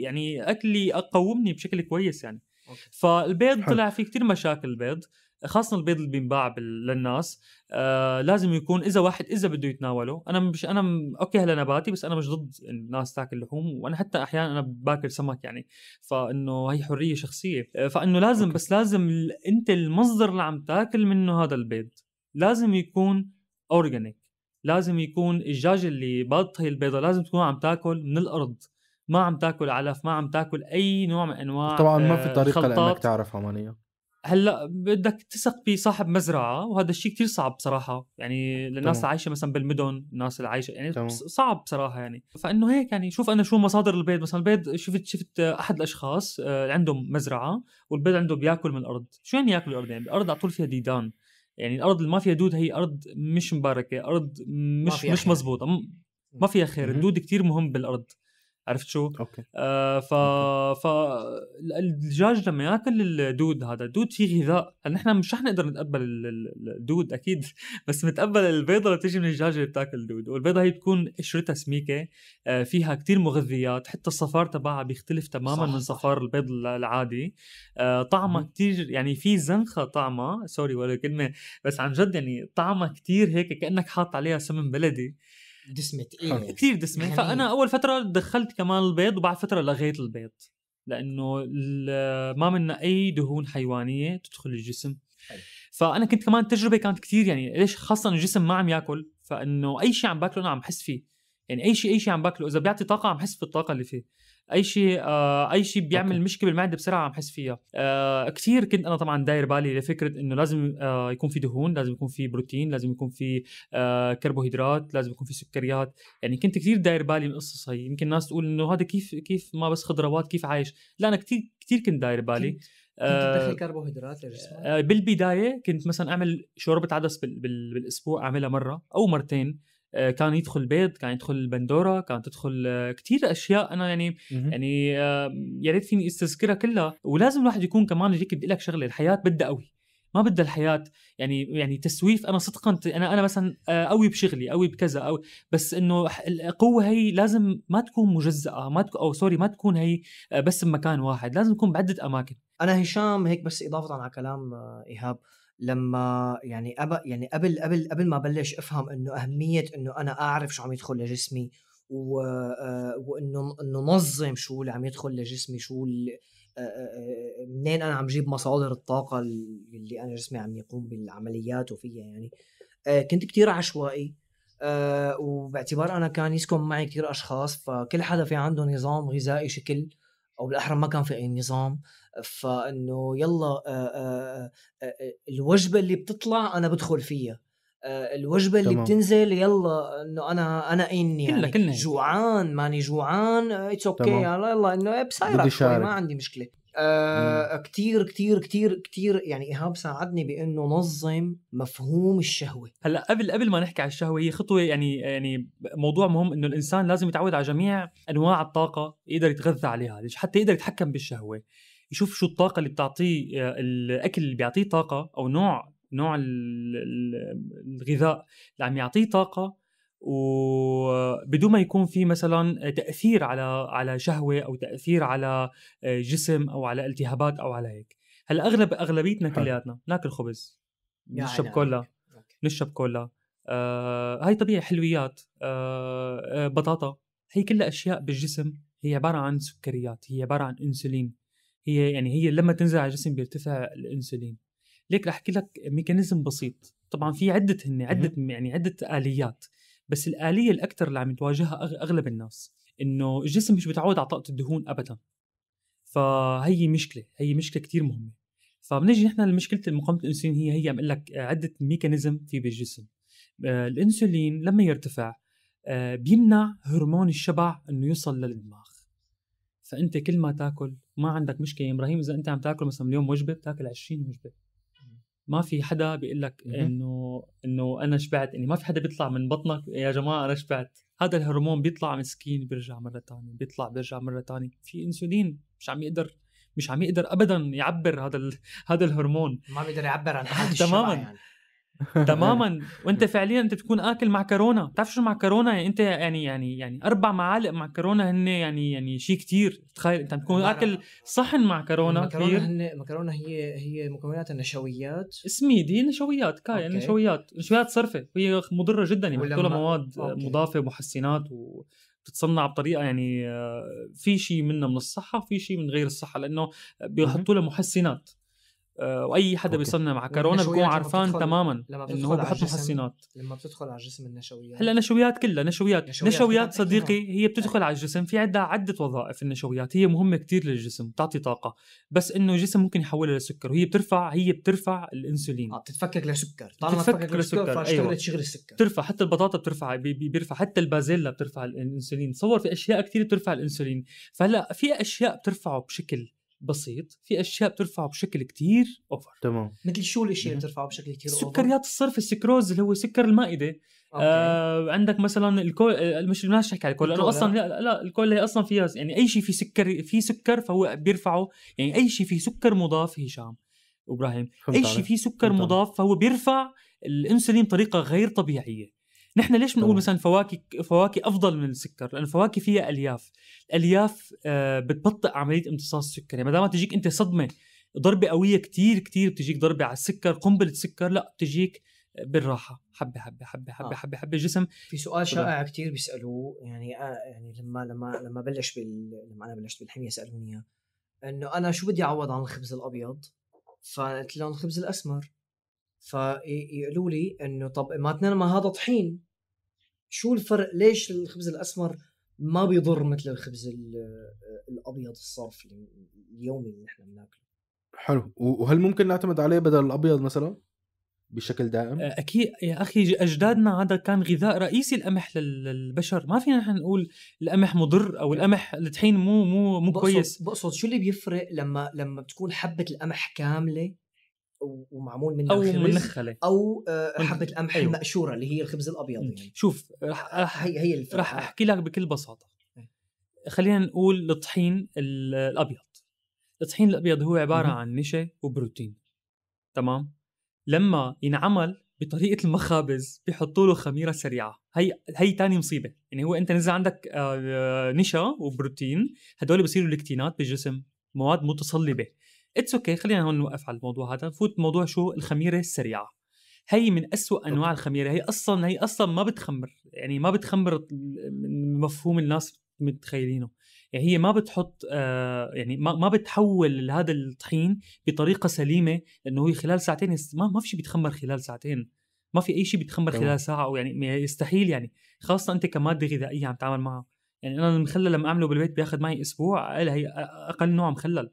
يعني اكلي اقومني بشكل كويس يعني أوكي. فالبيض حل. طلع فيه كتير مشاكل البيض خاصه البيض اللي بينباع للناس آه لازم يكون اذا واحد اذا بده يتناوله انا مش انا م... اوكي هلا نباتي بس انا مش ضد الناس تاكل لحوم وانا حتى احيانا انا باكل سمك يعني فانه هي حريه شخصيه آه فانه لازم أوكي. بس لازم ال... انت المصدر اللي عم تاكل منه هذا البيض لازم يكون اورجانيك لازم يكون الدجاج اللي باطه البيضه لازم تكون عم تاكل من الارض ما عم تاكل علف ما عم تاكل اي نوع من انواع طبعا ما في آه، طريقه لانك تعرف عمانيه هلا بدك تثق بصاحب مزرعه وهذا الشيء كثير صعب بصراحه يعني للناس اللي عايشه مثلا بالمدن الناس اللي عايشه يعني طبعا. صعب بصراحه يعني فانه هيك يعني شوف انا شو مصادر البيض مثلا البيض شفت شفت احد الاشخاص آه، عندهم مزرعه والبيض عنده بياكل من الارض شو يعني ياكل الارض يعني الارض على طول فيها ديدان يعني الارض اللي ما فيها دود هي ارض مش مباركه ارض مش مش مزبوطه ما فيها خير الدود كثير مهم بالارض عرفت شو؟ اوكي آه ف أوكي. فالدجاج لما ياكل الدود هذا الدود فيه غذاء نحن مش رح نقدر نتقبل الدود اكيد بس نتقبل البيضه اللي بتيجي من الدجاج اللي بتاكل الدود والبيضه هي بتكون قشرتها سميكه آه فيها كتير مغذيات حتى الصفار تبعها بيختلف تماما صح. من صفار البيض العادي آه طعمها كتير يعني في زنخه طعمها سوري ولا كلمه بس عن جد يعني طعمها كتير هيك كانك حاط عليها سمن بلدي دسمت إيه كثير دسمه يعني فانا اول فتره دخلت كمان البيض وبعد فتره لغيت البيض لانه ما منا اي دهون حيوانيه تدخل الجسم حلو. فانا كنت كمان تجربه كانت كثير يعني ليش خاصه الجسم ما عم ياكل فانه اي شيء عم باكله انا عم بحس فيه يعني اي شيء اي شيء عم باكله اذا بيعطي طاقه عم بحس بالطاقه اللي فيه اي شيء آه اي شيء بيعمل أوكي. مشكله بالمعده بسرعه عم حس فيها آه كثير كنت انا طبعا داير بالي لفكره انه لازم آه يكون في دهون لازم يكون في بروتين لازم يكون في آه كربوهيدرات لازم يكون في سكريات يعني كنت كثير داير بالي من القصص هي يمكن الناس تقول انه هذا كيف كيف ما بس خضروات كيف عايش لا انا كثير كثير كنت داير بالي كنت. آه، تدخل كربوهيدرات لجسمك؟ آه، بالبدايه كنت مثلا اعمل شوربه عدس بال... بال... بالاسبوع اعملها مره او مرتين آه، كان يدخل البيض كان يدخل البندوره كان تدخل آه، كثير اشياء انا يعني مم. يعني آه، يا ريت فيني استذكرها كلها ولازم الواحد يكون كمان يجيك بدي لك شغله الحياه بدها قوي ما بدها الحياه يعني يعني تسويف انا صدقا انا انا مثلا قوي بشغلي قوي بكذا او بس انه القوه هي لازم ما تكون مجزاه ما تكون او سوري ما تكون هي بس بمكان واحد لازم تكون بعده اماكن انا هشام هيك بس اضافه على كلام ايهاب لما يعني أب يعني قبل قبل قبل ما بلش افهم انه اهميه انه انا اعرف شو عم يدخل لجسمي و... آه، وانه انه نظم شو اللي عم يدخل لجسمي شو اللي... آه، آه، منين انا عم جيب مصادر الطاقه اللي انا جسمي عم يقوم بالعمليات وفيها يعني كنت كتير عشوائي وباعتبار انا كان يسكن معي كتير اشخاص فكل حدا في عنده نظام غذائي شكل او بالاحرى ما كان في اي نظام فانه يلا الوجبه اللي بتطلع انا بدخل فيها الوجبه اللي تمام. بتنزل يلا انه انا انا اني يعني كلنا جوعان ماني جوعان اتس آه، اوكي يلا يلا انه بسايرك ما عندي مشكله آه، كتير كتير كتير كتير يعني ايهاب ساعدني بانه نظم مفهوم الشهوه هلا قبل قبل ما نحكي على الشهوه هي خطوه يعني يعني موضوع مهم انه الانسان لازم يتعود على جميع انواع الطاقه يقدر يتغذى عليها حتى يقدر يتحكم بالشهوه يشوف شو الطاقه اللي بتعطيه آه، الاكل اللي بيعطيه طاقه او نوع نوع الغذاء اللي عم يعطيه طاقه وبدون ما يكون في مثلا تاثير على على شهوه او تاثير على آه، جسم او على التهابات او على هيك هلا اغلب اغلبيتنا كلياتنا ناكل خبز نشرب كولا نشرب كولا آه هاي طبيعي حلويات آه آه بطاطا هي كلها اشياء بالجسم هي عباره عن سكريات هي عباره عن انسولين هي يعني هي لما تنزل على الجسم بيرتفع الانسولين ليك رح احكي لك ميكانيزم بسيط طبعا في عده هن عده يعني عده اليات بس الاليه الاكثر اللي عم تواجهها اغلب الناس انه الجسم مش متعود على طاقه الدهون ابدا فهي مشكله هي مشكله كثير مهمه فبنجي نحن لمشكله مقاومه الانسولين هي هي عم لك عده ميكانيزم في بالجسم آه، الانسولين لما يرتفع آه، بيمنع هرمون الشبع انه يوصل للدماغ فانت كل ما تاكل ما عندك مشكله يا ابراهيم اذا انت عم تاكل مثلا اليوم وجبه بتاكل 20 وجبه ما في حدا بيقول لك انه انه انا شبعت اني يعني ما في حدا بيطلع من بطنك يا جماعه انا شبعت هذا الهرمون بيطلع مسكين بيرجع مره ثانيه بيطلع بيرجع مره ثانيه في انسولين مش عم يقدر مش عم يقدر ابدا يعبر هذا هذا الهرمون ما بيقدر يعبر عن تماما تماما يعني. تماما وانت فعليا انت بتكون اكل معكرونه بتعرف شو معكرونه يعني انت يعني يعني يعني اربع معالق معكرونه هن يعني يعني شيء كثير تخيل انت بتكون اكل صحن معكرونه كثير هن المكرونه هي هي مكونات النشويات اسمي دي نشويات كاي يعني نشويات نشويات صرفه هي مضره جدا يعني بيحطوا لها مواد أوكي. مضافه ومحسنات و بتتصنع بطريقه يعني آه، في شيء منها من الصحه في شيء من غير الصحه لانه بيحطوا لها محسنات آه، واي حدا بيصنع معكرونه بيكون عرفان تماما انه هو بحط محسنات لما بتدخل على الجسم النشويات هلا نشويات كلها نشويات نشويات, نشويات صديقي هي بتدخل على الجسم في عندها عده وظائف النشويات هي مهمه كثير للجسم بتعطي طاقه بس انه الجسم ممكن يحولها لسكر وهي بترفع هي بترفع الانسولين اه بتتفكك لسكر طالما بتتفكك لسكر فاشتغلت أيوة. شغل السكر بترفع حتى البطاطا بترفع بيرفع حتى البازيلا بترفع الانسولين تصور في اشياء كثير بترفع الانسولين فهلا في اشياء بترفعه بشكل بسيط في اشياء بترفعه بشكل كتير اوفر تمام مثل شو الاشياء اللي بترفعه بشكل كتير اوفر سكريات الصرف السكروز اللي هو سكر المائده أوكي. آه عندك مثلا الكول آه، مش بدناش نحكي على الكول لانه اصلا لا لا الكول هي اصلا فيها يعني اي شيء في سكر في سكر فهو بيرفعه يعني اي شيء في سكر مضاف هشام وابراهيم اي شيء في سكر مضاف فهو بيرفع الانسولين بطريقه غير طبيعيه نحن ليش بنقول مثلا فواكه فواكه افضل من السكر لانه الفواكه فيها الياف الالياف آه بتبطئ عمليه امتصاص السكري يعني ما دام تجيك انت صدمه ضربه قويه كتير كتير بتجيك ضربه على السكر قنبله سكر لا بتجيك بالراحه حبه حبه حبه حبه آه. حبه حبه الجسم في سؤال شائع كثير بيسالوه يعني آه يعني لما لما لما بلش بال لما انا بلشت بالحميه سالوني اياه انه انا شو بدي اعوض عن الخبز الابيض فقلت لهم الخبز الاسمر فيقولوا لي انه طب ما ما هذا طحين شو الفرق ليش الخبز الاسمر ما بيضر مثل الخبز الابيض الصرف اليومي اللي نحن بناكله حلو وهل ممكن نعتمد عليه بدل الابيض مثلا بشكل دائم آه، اكيد يا اخي اجدادنا هذا كان غذاء رئيسي القمح للبشر ما فينا نحن نقول القمح مضر او القمح الطحين مو مو مو بقصد كويس بقصد شو اللي بيفرق لما لما بتكون حبه القمح كامله ومعمول منه او منخله او آه، حبه القمح أيوه. المقشوره اللي هي الخبز الابيض يعني. شوف رح آه، هي هي رح احكي لك بكل بساطه إيه. خلينا نقول الطحين الابيض الطحين الابيض هو عباره عن نشا وبروتين تمام لما ينعمل بطريقه المخابز بيحطوا له خميره سريعه هي هي ثاني مصيبه يعني هو انت نزل عندك آه، نشا وبروتين هدول بصيروا لكتينات بالجسم مواد متصلبه اتس اوكي okay. خلينا هون نوقف على الموضوع هذا نفوت موضوع شو الخميره السريعه هي من أسوأ انواع الخميره هي اصلا هي اصلا ما بتخمر يعني ما بتخمر من مفهوم الناس متخيلينه يعني هي ما بتحط آه، يعني ما, ما بتحول هذا الطحين بطريقه سليمه لانه هو خلال ساعتين ما ما في شيء بيتخمر خلال ساعتين ما في اي شيء بيتخمر خلال ساعه او يعني يستحيل يعني خاصه انت كماده غذائيه عم تتعامل معها يعني انا المخلل لما اعمله بالبيت بياخذ معي اسبوع هي اقل نوع مخلل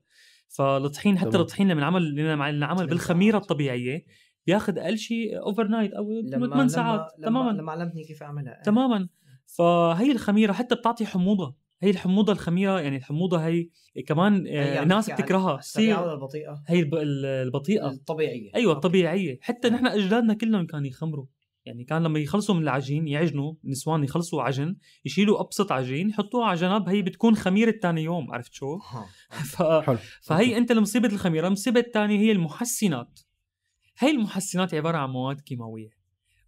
فالطحين حتى الطحين لما نعمل لما انعمل بالخميره الطبيعيه بياخذ اقل شيء اوفر نايت او 8 ساعات لما تماما لما علمتني كيف اعملها تماما فهي الخميره حتى بتعطي حموضه هي الحموضه الخميره يعني الحموضه هي كمان آه، هي الناس بتكرهها السريعه ولا البطيئه؟ هي البطيئه الطبيعيه ايوه الطبيعيه حتى نحن اجدادنا كلهم كانوا يخمروا يعني كان لما يخلصوا من العجين يعجنوا النسوان يخلصوا عجن يشيلوا ابسط عجين يحطوها على جنب هي بتكون خميره ثاني يوم عرفت شو؟ ف... فهي انت المصيبة الخميره، المصيبه الثانيه هي المحسنات هي المحسنات عباره عن مواد كيماويه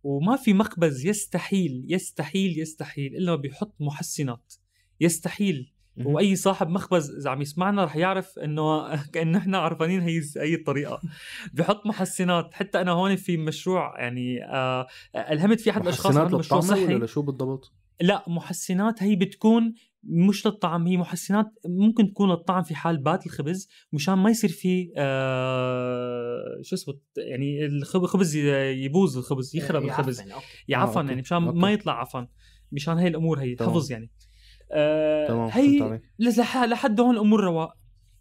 وما في مخبز يستحيل يستحيل يستحيل الا بيحط محسنات يستحيل واي صاحب مخبز اذا عم يسمعنا رح يعرف انه كانه احنا عرفانين هي هي الطريقه بحط محسنات حتى انا هون في مشروع يعني آه الهمت فيه احد الاشخاص محسنات مشروع صحي ولا شو بالضبط لا محسنات هي بتكون مش للطعم هي محسنات ممكن تكون للطعم في حال بات الخبز مشان ما يصير في آه شو اسمه يعني الخبز يبوظ الخبز يخرب الخبز يعفن آه، يعني مشان ما يطلع عفن مشان هي الامور هي حفظ يعني آه، هي هي لحد هون الامور رواق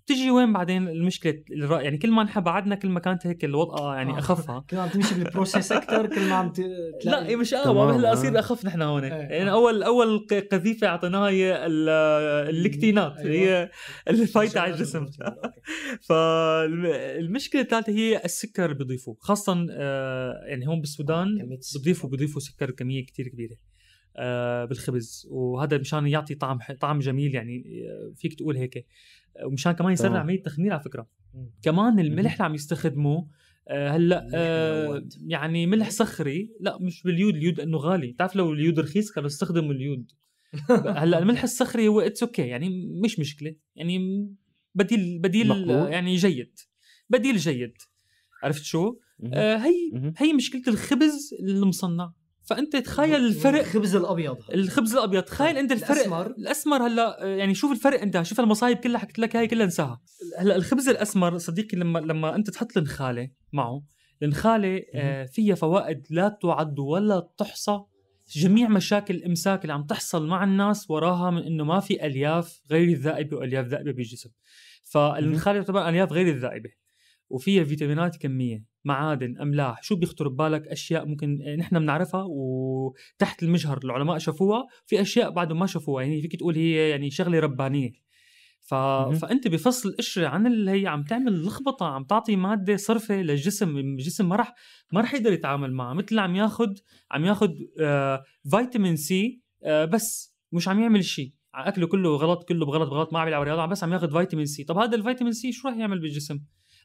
تجي وين بعدين المشكله الرأي يعني كل ما نحن بعدنا كل ما كانت هيك الوطأه يعني آه. اخفها كل ما عم تمشي بالبروسيس اكثر كل ما عم ت... لا هي إيه، مش اقوى هلا اصير اخف نحن هون إيه. يعني اول اول قذيفه اعطيناها هي الليكتينات أيوة. هي الفايته على الجسم فالمشكله الثالثه هي السكر اللي بيضيفوه خاصه آه، يعني هون بالسودان بيضيفوا بيضيفوا سكر كميه كثير كبيره آه، بالخبز وهذا مشان يعطي طعم طعم جميل يعني آه، فيك تقول هيك ومشان كمان يسرع آه. عمليه التخمير على فكره كمان الملح اللي عم يستخدموه هلا آه يعني ملح صخري لا مش باليود اليود انه غالي بتعرف لو اليود رخيص كانوا استخدموا اليود هلا الملح الصخري هو اتس اوكي يعني مش مشكله يعني بديل بديل يعني جيد بديل جيد عرفت شو آه هي هي مشكله الخبز المصنع فانت تخيل الفرق الخبز الابيض الخبز الابيض تخيل انت الفرق الاسمر الاسمر هلا يعني شوف الفرق انت شوف المصايب كلها حكيت لك هاي كلها انساها هلا الخبز الاسمر صديقي لما لما انت تحط النخاله معه النخاله آه، فيها فوائد لا تعد ولا تحصى جميع مشاكل الامساك اللي عم تحصل مع الناس وراها من انه ما في الياف غير الذائبه والياف ذائبه بالجسم فالنخاله تعتبر الياف غير الذائبه وفيها فيتامينات كميه معادن املاح شو بيخطر ببالك اشياء ممكن يعني نحن بنعرفها وتحت المجهر العلماء شافوها في اشياء بعدهم ما شافوها يعني فيك تقول هي يعني شغله ربانيه ف... فانت بفصل القشره عن اللي هي عم تعمل لخبطه عم تعطي ماده صرفه للجسم الجسم ما راح ما راح يقدر يتعامل معها مثل عم ياخذ عم ياخذ آه... فيتامين سي آه... بس مش عم يعمل شيء اكله كله غلط كله بغلط بغلط ما عم يلعب رياضه بس عم ياخذ فيتامين سي طب هذا الفيتامين سي شو راح يعمل بالجسم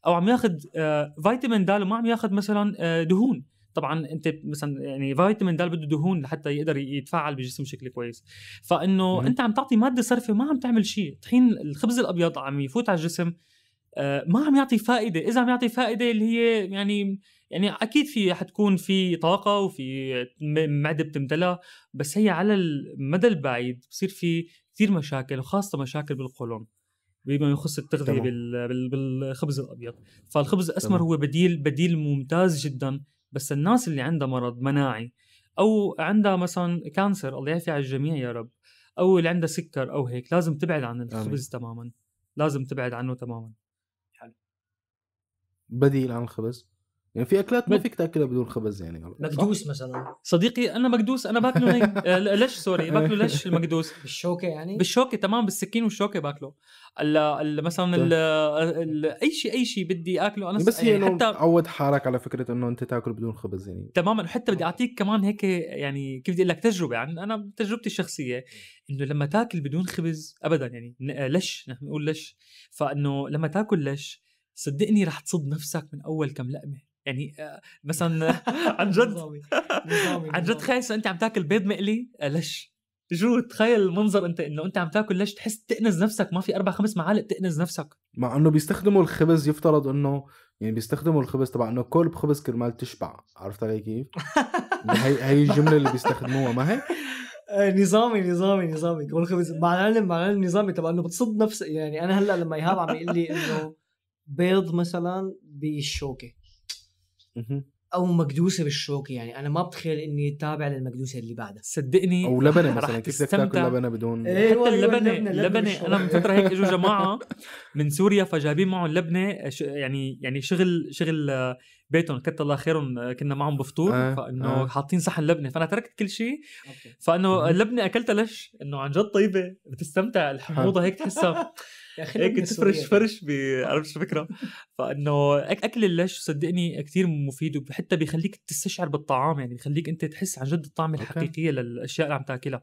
او عم ياخذ آه، فيتامين د وما عم ياخذ مثلا آه، دهون طبعا انت مثلا يعني فيتامين د بده دهون لحتى يقدر يتفاعل بالجسم بشكل كويس فانه انت عم تعطي ماده صرفه ما عم تعمل شيء طحين الخبز الابيض عم يفوت على الجسم آه، ما عم يعطي فائده اذا عم يعطي فائده اللي هي يعني يعني اكيد في حتكون في طاقه وفي معده بتمتلى بس هي على المدى البعيد بصير في كثير مشاكل وخاصه مشاكل بالقولون بما يخص التغذيه بال... بالخبز الابيض فالخبز الاسمر هو بديل بديل ممتاز جدا بس الناس اللي عندها مرض مناعي او عندها مثلا كانسر الله يعافي على الجميع يا رب او اللي عندها سكر او هيك لازم تبعد عن الخبز آمين. تماما لازم تبعد عنه تماما حلو بديل عن الخبز يعني في اكلات ما فيك تاكلها بدون خبز يعني مكدوس مثلا صديقي انا مكدوس انا باكله هيك آه، ليش سوري باكله ليش المكدوس بالشوكه يعني بالشوكه تمام بالسكين والشوكه باكله الـ الـ مثلا طيب. الـ اي شيء اي شيء بدي اكله انا بس يعني حتى عود حالك على فكره انه انت تاكل بدون خبز يعني تماما حتى بدي آه. اعطيك كمان هيك يعني كيف بدي اقول لك تجربه يعني انا تجربتي الشخصيه انه لما تاكل بدون خبز ابدا يعني آه، لش نحن بنقول لش فانه لما تاكل لش صدقني رح تصد نفسك من اول كم لقمه يعني آه، مثلا عن جد عن جد تخيل انت عم تاكل بيض مقلي آه، ليش شو تخيل المنظر انت انه انت عم تاكل ليش تحس تقنز نفسك ما في اربع خمس معالق تقنز نفسك مع انه بيستخدموا الخبز يفترض انه يعني بيستخدموا الخبز تبع انه كل بخبز كرمال تشبع عرفت علي كيف؟ يعني هي هي الجمله اللي بيستخدموها ما هي؟ آه، نظامي نظامي نظامي كل خبز مع العلم مع العلم نظامي تبع انه بتصد نفسك يعني انا هلا لما ايهاب عم يقول لي انه بيض مثلا بالشوكه او مقدوسه بالشوك يعني انا ما بتخيل اني تابع للمقدوسه اللي بعدها صدقني او لبنه مثلا كيف بدك تاكل لبنه بدون إيه حتى اللبنه اللبنه, انا من فتره هيك اجوا جماعه من سوريا فجايبين معهم لبنه يعني يعني شغل شغل آه، بيتهم كتر الله خيرهم آه، كنا معهم بفطور آه فانه آه حاطين صحن لبنه فانا تركت كل شيء فانه اللبنه اكلتها ليش؟ انه عن جد طيبه بتستمتع الحموضه هيك تحسها يا اخي هيك تفرش فرش عرفت شو الفكره؟ فانه اكل اللش صدقني كثير مفيد وحتى بيخليك تستشعر بالطعام يعني بيخليك انت تحس عن جد الطعم الحقيقيه للاشياء اللي عم تاكلها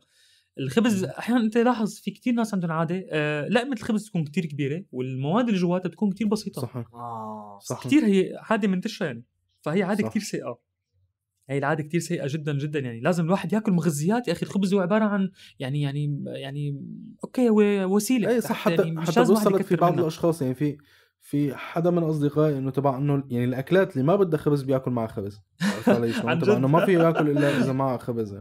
الخبز احيانا انت لاحظ في كثير ناس عندهم عاده آه لقمه الخبز تكون كثير كبيره والمواد اللي جواتها بتكون كثير بسيطه صح آه. صح كثير هي عاده منتشره يعني فهي عاده كثير سيئه هي العاده كتير سيئه جدا جدا يعني لازم الواحد ياكل مغذيات يا اخي الخبز هو عباره عن يعني يعني يعني اوكي وسيله اي صح حتى يعني حتى وصلت في بعض منها. الاشخاص يعني في في حدا من اصدقائي انه تبع انه يعني الاكلات اللي ما بدها خبز بياكل معها خبز تبع انه ما في ياكل الا اذا معها خبز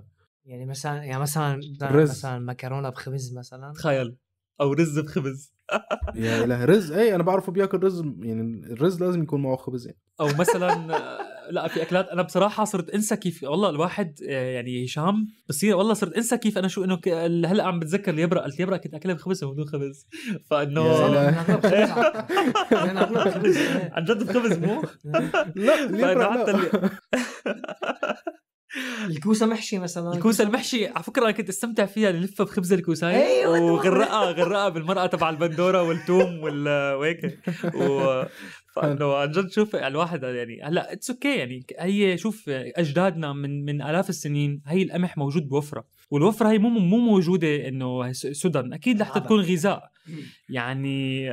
يعني مثلا يعني مثلا رز. مثلا مكرونه بخبز مثلا تخيل او رز بخبز يا اله رز اي انا بعرفه بياكل رز يعني الرز لازم يكون معه خبز يعني. او مثلا لا في اكلات انا بصراحه صرت انسى كيف والله الواحد آه، يعني هشام بصير والله صرت انسى كيف انا شو انه ك... هلا عم بتذكر اليبرة قلت اليبرة كنت اكلها بخبز وبدون خبز فانه يعني يعني عن جد بخبز مو لا اليبرة الكوسه محشي مثلا الكوسه المحشي على فكره انا كنت استمتع فيها نلفها بخبز الكوسايه أيوة وغرقها غرقها بالمرقه تبع البندوره والثوم وال وهيك فانه عن جد شوف الواحد يعني هلا اتس اوكي يعني هي شوف اجدادنا من من الاف السنين هي القمح موجود بوفره والوفره هي مو مو موجوده انه سدن اكيد لحتى تكون غذاء يعني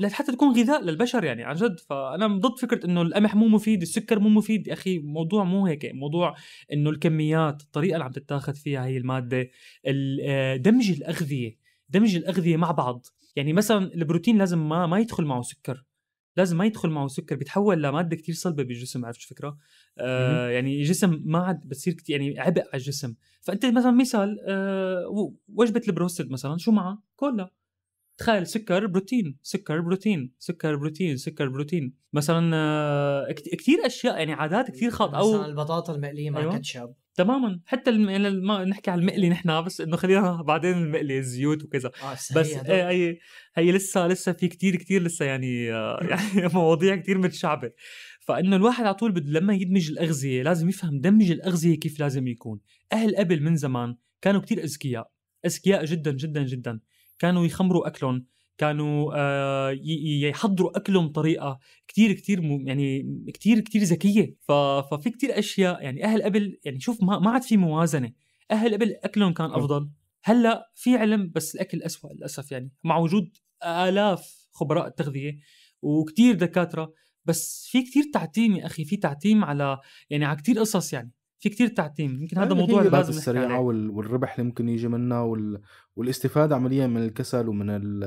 لحتى آه، تكون غذاء للبشر يعني عن جد فانا ضد فكره انه القمح مو مفيد السكر مو مفيد يا اخي موضوع مو هيك موضوع انه الكميات الطريقه اللي عم تتاخذ فيها هي الماده آه، دمج الاغذيه دمج الاغذيه مع بعض يعني مثلا البروتين لازم ما ما يدخل معه سكر لازم ما يدخل معه سكر بيتحول لماده كتير صلبه بالجسم عرفت شو الفكره؟ آه يعني الجسم ما عاد بتصير كتير يعني عبء على الجسم فانت مثلا مثال آه وجبه البروستد مثلا شو معها؟ كولا تخيل سكر بروتين سكر بروتين سكر بروتين سكر بروتين مثلا آه كتير اشياء يعني عادات كتير خاطئه او مثلا البطاطا المقليه مع أيوة. كاتشب تماما حتى الم... يعني ما نحكي على المقلي نحن بس انه خلينا بعدين المقلي الزيوت وكذا آه بس هي إيه، هي, هي لسه لسه في كتير كتير لسه يعني آه، يعني مواضيع كتير متشعبه فانه الواحد على طول لما يدمج الاغذيه لازم يفهم دمج الاغذيه كيف لازم يكون اهل قبل من زمان كانوا كتير اذكياء اذكياء جدا جدا جدا كانوا يخمروا اكلهم كانوا آه، يحضروا اكلهم بطريقه كثير كثير يعني كثير كثير ذكيه ففي كثير اشياء يعني اهل قبل يعني شوف ما, ما عاد في موازنه اهل قبل اكلهم كان افضل هلا في علم بس الاكل اسوء للاسف يعني مع وجود الاف خبراء التغذيه وكثير دكاتره بس في كثير تعتيم يا اخي في تعتيم على يعني على كثير قصص يعني في كتير تعتيم يمكن هذا أيوة، موضوع أيوة، لازم السريعه والربح اللي ممكن يجي منها وال... والاستفاده عمليا من الكسل ومن ال...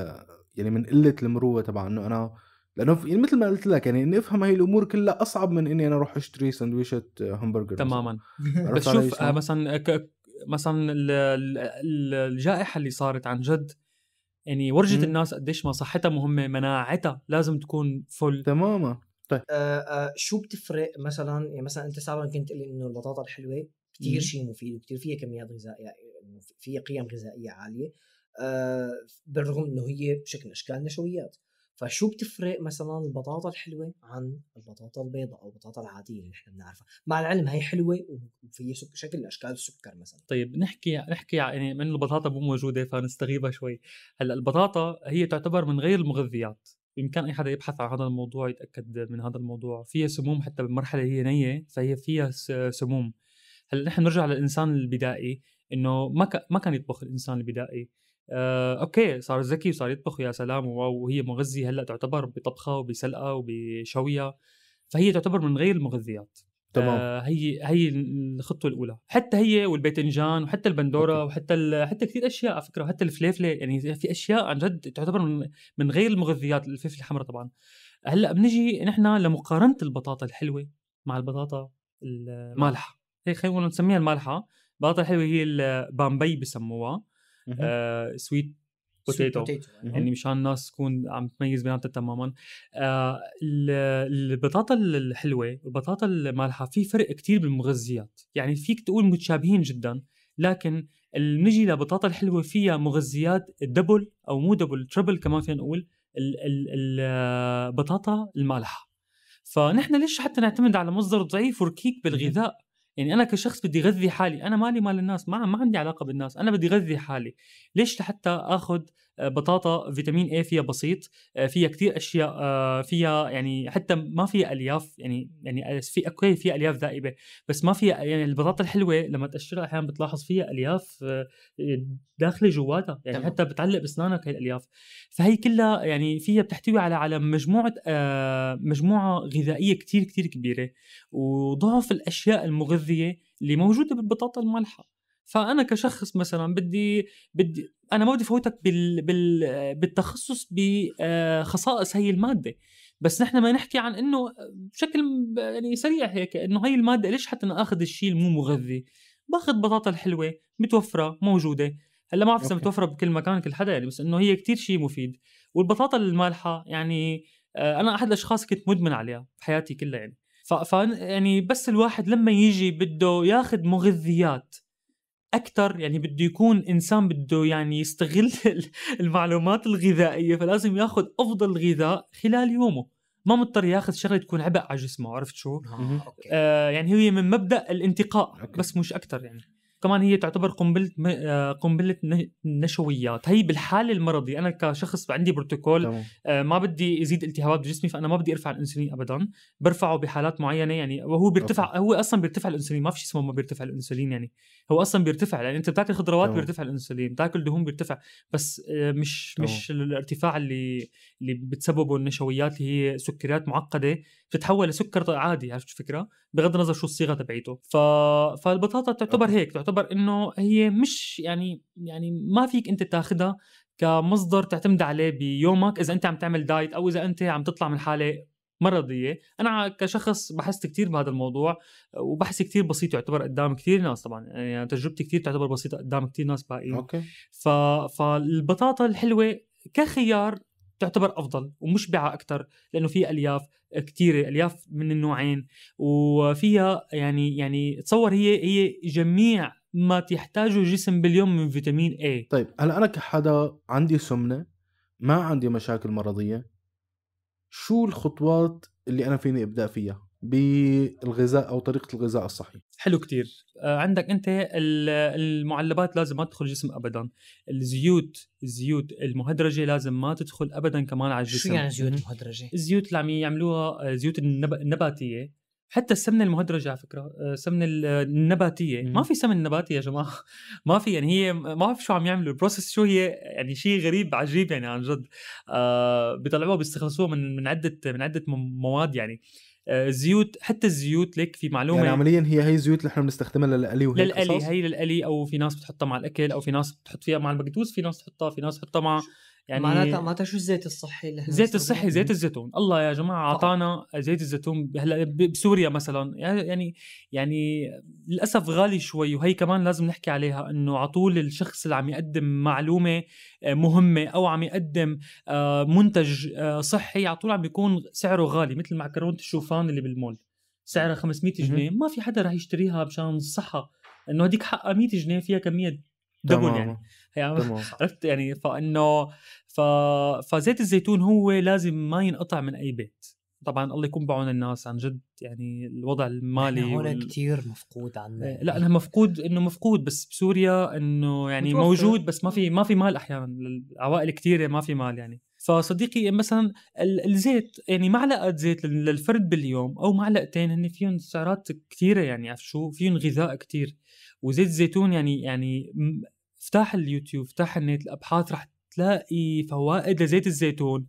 يعني من قله المروه تبع انه انا لانه في يعني مثل ما قلت لك يعني اني افهم هاي الامور كلها اصعب من اني انا اروح اشتري سندويشه آه، همبرجر تماما بس شوف آه، مثلا آه، مثلا الجائحه اللي صارت عن جد يعني ورجت مم. الناس قديش ما صحتها مهمه مناعتها لازم تكون فل تماما طيب آه آه شو بتفرق مثلا يعني مثلا انت سابقا كنت تقول انه البطاطا الحلوه كثير شيء مفيد وكثير فيها كميات غذائيه يعني فيها قيم غذائيه عاليه آه، بالرغم انه هي بشكل اشكال نشويات فشو بتفرق مثلا البطاطا الحلوه عن البطاطا البيضاء او البطاطا العاديه اللي نحن بنعرفها مع العلم هي حلوه وفي شكل من اشكال السكر مثلا طيب نحكي نحكي يعني من البطاطا مو موجوده فنستغيبها شوي هلا البطاطا هي تعتبر من غير المغذيات بامكان اي حدا يبحث عن هذا الموضوع يتاكد من هذا الموضوع فيها سموم حتى بالمرحله هي نيه فهي فيها سموم هلا نحن نرجع للانسان البدائي انه ما ما كان يطبخ الانسان البدائي آه، اوكي صار ذكي وصار يطبخ ويا سلام وهي مغذيه هلا تعتبر بطبخها وبسلقها وبشويها فهي تعتبر من غير المغذيات تمام آه هي هي الخطوه الاولى حتى هي والباذنجان وحتى البندوره أوكي. وحتى حتى كثير اشياء على فكره حتى الفليفله يعني في اشياء عن جد تعتبر من, من غير المغذيات الفلفله الحمراء طبعا هلا بنجي نحن لمقارنه البطاطا الحلوه مع البطاطا المالحه هي إيه، خلينا نسميها المالحه البطاطا الحلوه هي البامبي بسموها سويت أيوة. بوتيتو يعني مشان الناس تكون عم تميز بيناتها تماما آه البطاطا الحلوه والبطاطا المالحه في فرق كتير بالمغذيات يعني فيك تقول متشابهين جدا لكن نجي لبطاطا الحلوه فيها مغذيات دبل او مو دبل تربل كمان فينا نقول البطاطا المالحه فنحن ليش حتى نعتمد على مصدر ضعيف وركيك بالغذاء يعني انا كشخص بدي غذي حالي انا مالي مال الناس ما ما عندي علاقه بالناس انا بدي غذي حالي ليش لحتى اخذ آه، بطاطا فيتامين اي فيها بسيط آه، فيها كثير اشياء آه، فيها يعني حتى ما فيها الياف يعني يعني في اوكي فيها الياف ذائبه بس ما فيها يعني البطاطا الحلوه لما تقشرها احيانا بتلاحظ فيها الياف داخله جواتها يعني حتى بتعلق باسنانك هي الالياف فهي كلها يعني فيها بتحتوي على على مجموعه مجموعه غذائيه كثير كثير كبيره وضعف الاشياء المغذيه اللي موجوده بالبطاطا المالحه فانا كشخص مثلا بدي بدي انا ما بدي فوتك بال بال بالتخصص بخصائص آه، هي الماده بس نحن ما نحكي عن انه بشكل يعني سريع هيك انه هي الماده ليش حتى انا اخذ الشيء المو مغذي باخذ بطاطا الحلوه متوفره موجوده هلا ما بعرف اذا متوفره بكل مكان كل حدا يعني بس انه هي كتير شيء مفيد والبطاطا المالحه يعني آه، انا احد الاشخاص كنت مدمن عليها بحياتي كلها يعني ف يعني بس الواحد لما يجي بده ياخذ مغذيات اكثر يعني بده يكون انسان بده يعني يستغل المعلومات الغذائيه فلازم ياخذ افضل غذاء خلال يومه ما مضطر ياخذ شغله تكون عبء على جسمه عرفت شو؟ آه, آه يعني هي من مبدا الانتقاء أوكي. بس مش اكثر يعني كمان هي تعتبر قنبله آه، قنبله نشويات هي بالحاله المرضي انا كشخص عندي بروتوكول آه، ما بدي يزيد التهابات بجسمي فانا ما بدي ارفع الانسولين ابدا برفعه بحالات معينه يعني وهو بيرتفع أوكي. هو اصلا بيرتفع الانسولين ما في شيء اسمه ما بيرتفع الانسولين يعني هو اصلا بيرتفع لان يعني انت بتاكل خضروات بيرتفع الانسولين بتاكل دهون بيرتفع بس آه، مش طبعا. مش الارتفاع اللي اللي بتسببه النشويات اللي هي سكريات معقده بتتحول لسكر عادي عرفت شو الفكره بغض النظر شو الصيغه تبعيته ف... فالبطاطا تعتبر هيك تعتبر انه هي مش يعني يعني ما فيك انت تاخذها كمصدر تعتمد عليه بيومك اذا انت عم تعمل دايت او اذا انت عم تطلع من حاله مرضيه انا كشخص بحثت كثير بهذا الموضوع وبحث كثير بسيط يعتبر قدام كثير ناس طبعا يعني تجربتي كثير تعتبر بسيطه قدام كثير ناس باقيين اوكي ف... فالبطاطا الحلوه كخيار تعتبر افضل ومشبعه اكثر لانه في الياف آه، كثيره الياف من النوعين وفيها يعني يعني تصور هي هي جميع ما تحتاجه الجسم باليوم من فيتامين اي طيب هلا انا كحدا عندي سمنه ما عندي مشاكل مرضيه شو الخطوات اللي انا فيني ابدا فيها بالغذاء او طريقه الغذاء الصحي حلو كتير آه، عندك انت المعلبات لازم ما تدخل الجسم ابدا الزيوت الزيوت المهدرجه لازم ما تدخل ابدا كمان على الجسم شو يعني زيوت مهدرجه الزيوت اللي عم يعملوها آه، زيوت النباتيه حتى السمنه المهدرجه على فكره آه، السمنه النباتيه ما في سمن نباتي يا جماعه ما في يعني هي ما بعرف شو عم يعملوا البروسس شو هي يعني شيء غريب عجيب يعني عن جد آه بيطلعوها بيستخلصوها من من عده من عده مواد يعني آه، زيوت حتى الزيوت لك في معلومه يعني عمليا هي هي الزيوت اللي احنا بنستخدمها للقلي وهي للقلي هي للقلي او في ناس بتحطها مع الاكل او في ناس بتحط فيها مع البقدونس في ناس بتحطها في ناس بتحطها مع يعني معناتها معناتها شو الزيت الصحي اللي الزيت الصحي زيت الزيتون الله يا جماعه اعطانا زيت الزيتون هلا بسوريا مثلا يعني يعني للاسف غالي شوي وهي كمان لازم نحكي عليها انه على طول الشخص اللي عم يقدم معلومه آه، مهمه او عم يقدم آه، منتج آه، صحي على طول عم بيكون سعره غالي مثل معكرونه الشوفان اللي بالمول سعرها 500 جنيه ما في حدا رح يشتريها مشان الصحه انه هديك حقها 100 جنيه فيها كميه دبل يعني يعني عرفت يعني فانه ف... فزيت الزيتون هو لازم ما ينقطع من اي بيت طبعا الله يكون بعون الناس عن جد يعني الوضع المالي هون وال... كثير مفقود عندنا إيه، لا انا مفقود انه مفقود بس بسوريا انه يعني متوفر. موجود بس ما في ما في مال احيانا العوائل كثيره ما في مال يعني فصديقي مثلا الزيت يعني معلقه زيت للفرد باليوم او معلقتين هن فيهم سعرات كثيره يعني عرفت شو فيهم غذاء كثير وزيت الزيتون يعني يعني افتح اليوتيوب افتح النت الابحاث رح تلاقي فوائد لزيت الزيتون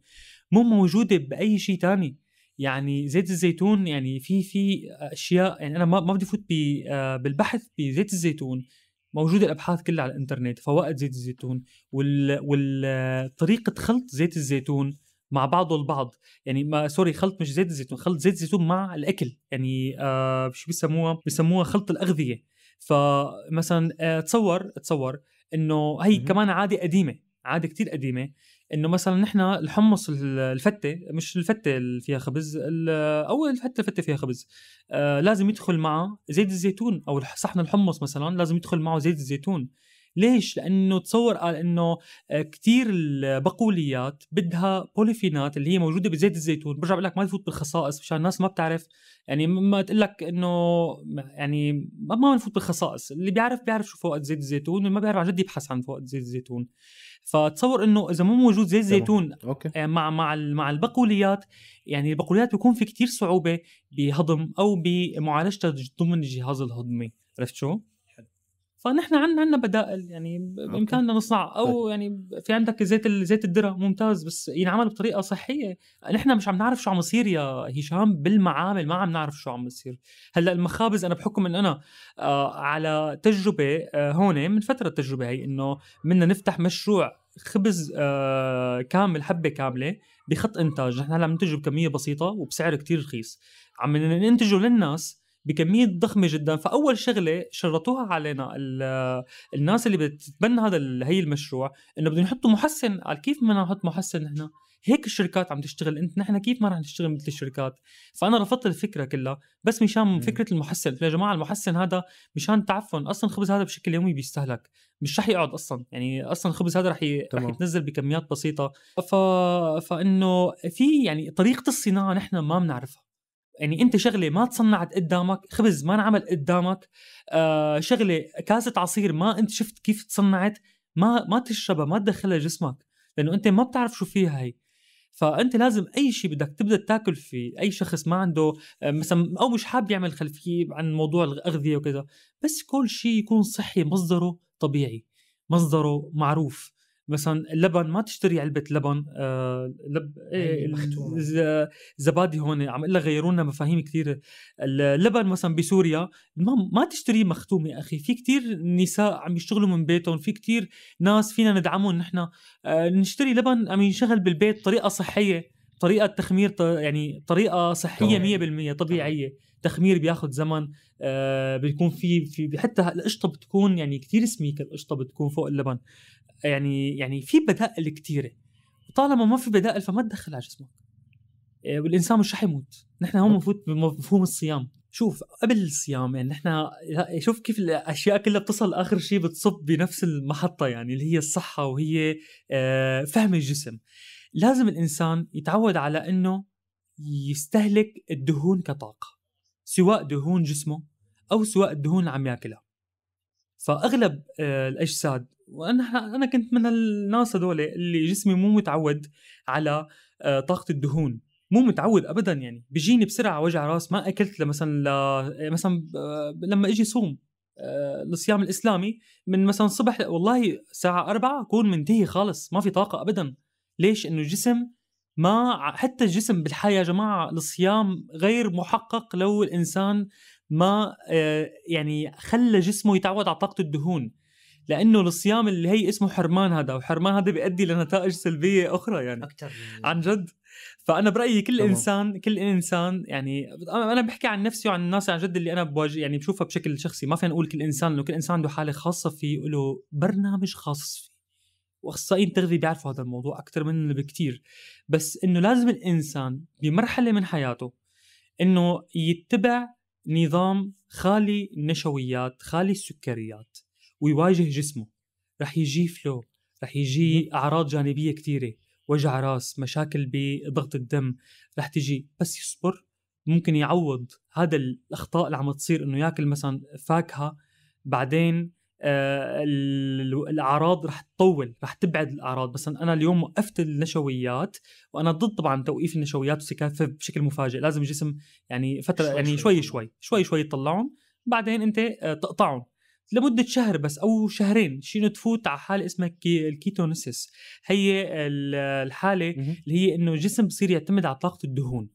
مو موجوده باي شيء تاني يعني زيت الزيتون يعني في في اشياء يعني انا ما ما بدي فوت آه، بالبحث بزيت الزيتون موجودة الأبحاث كلها على الإنترنت فوائد زيت الزيتون وال... والطريقة آه، خلط زيت الزيتون مع بعضه البعض يعني ما سوري خلط مش زيت الزيتون خلط زيت الزيتون مع الأكل يعني آه شو بيسموها بيسموها خلط الأغذية فمثلا آه تصور تصور انه هي كمان عاده قديمه عاده كتير قديمه انه مثلا نحن الحمص الفته مش الفته اللي فيها خبز او الفته الفته فيها خبز آه لازم يدخل معه زيت الزيتون او صحن الحمص مثلا لازم يدخل معه زيت الزيتون ليش؟ لأنه تصور قال آه، إنه آه، كثير البقوليات بدها بوليفينات اللي هي موجودة بزيت الزيتون برجع بقول لك ما تفوت بالخصائص مشان الناس ما بتعرف يعني ما تقول لك إنه يعني ما بنفوت بالخصائص اللي بيعرف بيعرف شو فوائد زيت الزيتون واللي ما بيعرف عن جد يبحث عن فوائد زيت الزيتون فتصور انه اذا مو موجود زيت زيتون أوكي. آه، مع مع مع البقوليات يعني البقوليات بيكون في كتير صعوبه بهضم او بمعالجتها ضمن الجهاز الهضمي عرفت شو؟ فنحن عندنا عندنا بدائل يعني بامكاننا نصنع او طيب. يعني في عندك زيت زيت الذره ممتاز بس ينعمل بطريقه صحيه نحن مش عم نعرف شو عم يصير يا هشام بالمعامل ما عم نعرف شو عم يصير هلا المخابز انا بحكم ان انا آه، على تجربه آه، هون من فتره التجربه هي انه بدنا نفتح مشروع خبز آه، كامل حبه كامله بخط انتاج نحن هلا بننتجه بكميه بسيطه وبسعر كتير رخيص عم ننتجه للناس بكميه ضخمه جدا فاول شغله شرطوها علينا الناس اللي بتتبنى هذا هي المشروع انه بدهم يحطوا محسن قال كيف بدنا نحط محسن نحن هيك الشركات عم تشتغل انت نحن كيف ما رح نشتغل مثل الشركات فانا رفضت الفكره كلها بس مشان فكره المحسن يا جماعه المحسن هذا مشان تعفن اصلا الخبز هذا بشكل يومي بيستهلك مش رح يقعد اصلا يعني اصلا الخبز هذا رح ي... رح يتنزل بكميات بسيطه ف... فانه في يعني طريقه الصناعه نحن ما بنعرفها يعني انت شغله ما تصنعت قدامك خبز ما انعمل قدامك آه شغله كاسه عصير ما انت شفت كيف تصنعت ما ما تشربها ما تدخلها جسمك لانه انت ما بتعرف شو فيها هي فانت لازم اي شيء بدك تبدا تاكل فيه اي شخص ما عنده آه، مثلا او مش حابب يعمل خلفيه عن موضوع الاغذيه وكذا بس كل شيء يكون صحي مصدره طبيعي مصدره معروف مثلا اللبن ما تشتري علبه لبن آه لب إيه زبادي هون عم اقول غيروا لنا مفاهيم كثير اللبن مثلا بسوريا ما, ما تشتريه مختوم يا اخي في كثير نساء عم يشتغلوا من بيتهم في كثير ناس فينا ندعمهم نحن آه نشتري لبن عم ينشغل بالبيت طريقه صحيه طريقه تخمير يعني طريقه صحيه 100% طبيعيه تخمير بياخذ زمن آه بيكون في في حتى القشطه بتكون يعني كثير سميكه القشطه بتكون فوق اللبن يعني يعني في بدائل كثيره وطالما ما في بدائل فما تدخل على جسمك آه، والانسان مش رح يموت نحن هون مفوت بمفهوم الصيام شوف قبل الصيام يعني نحن شوف كيف الاشياء كلها بتصل اخر شيء بتصب بنفس المحطه يعني اللي هي الصحه وهي آه، فهم الجسم لازم الانسان يتعود على انه يستهلك الدهون كطاقه سواء دهون جسمه او سواء الدهون اللي عم ياكلها فاغلب آه، الاجساد وانا انا كنت من الناس هذول اللي جسمي مو متعود على آه، طاقه الدهون مو متعود ابدا يعني بيجيني بسرعه وجع راس ما اكلت مثلا ل... مثلا آه، لما اجي صوم الصيام آه، الاسلامي من مثلا الصبح والله الساعه أربعة اكون منتهي خالص ما في طاقه ابدا ليش انه الجسم ما حتى الجسم بالحياه يا جماعه الصيام غير محقق لو الانسان ما يعني خلى جسمه يتعود على طاقه الدهون لانه الصيام اللي هي اسمه حرمان هذا وحرمان هذا بيؤدي لنتائج سلبيه اخرى يعني اكثر عن جد فانا برايي كل طبعا. انسان كل انسان يعني انا بحكي عن نفسي وعن الناس عن جد اللي انا بواجه يعني بشوفها بشكل شخصي ما فينا نقول كل انسان لانه كل انسان عنده حاله خاصه فيه له برنامج خاص فيه واخصائيين تغذيه بيعرفوا هذا الموضوع اكثر مننا بكثير بس انه لازم الانسان بمرحله من حياته انه يتبع نظام خالي النشويات خالي السكريات ويواجه جسمه رح يجي فلو رح يجي اعراض جانبيه كثيره وجع راس مشاكل بضغط الدم رح تجي بس يصبر ممكن يعوض هذا الاخطاء اللي عم تصير انه ياكل مثلا فاكهه بعدين آه، الاعراض رح تطول رح تبعد الاعراض بس انا اليوم وقفت النشويات وانا ضد طبعا توقيف النشويات والسكافه بشكل مفاجئ لازم الجسم يعني فتره شوي يعني شوي شوي شوي شوي, شوي تطلعهم بعدين انت آه، تقطعهم لمدة شهر بس أو شهرين شنو تفوت على حالة اسمها الكيتونسيس هي الحالة اللي هي إنه الجسم بصير يعتمد على طاقة الدهون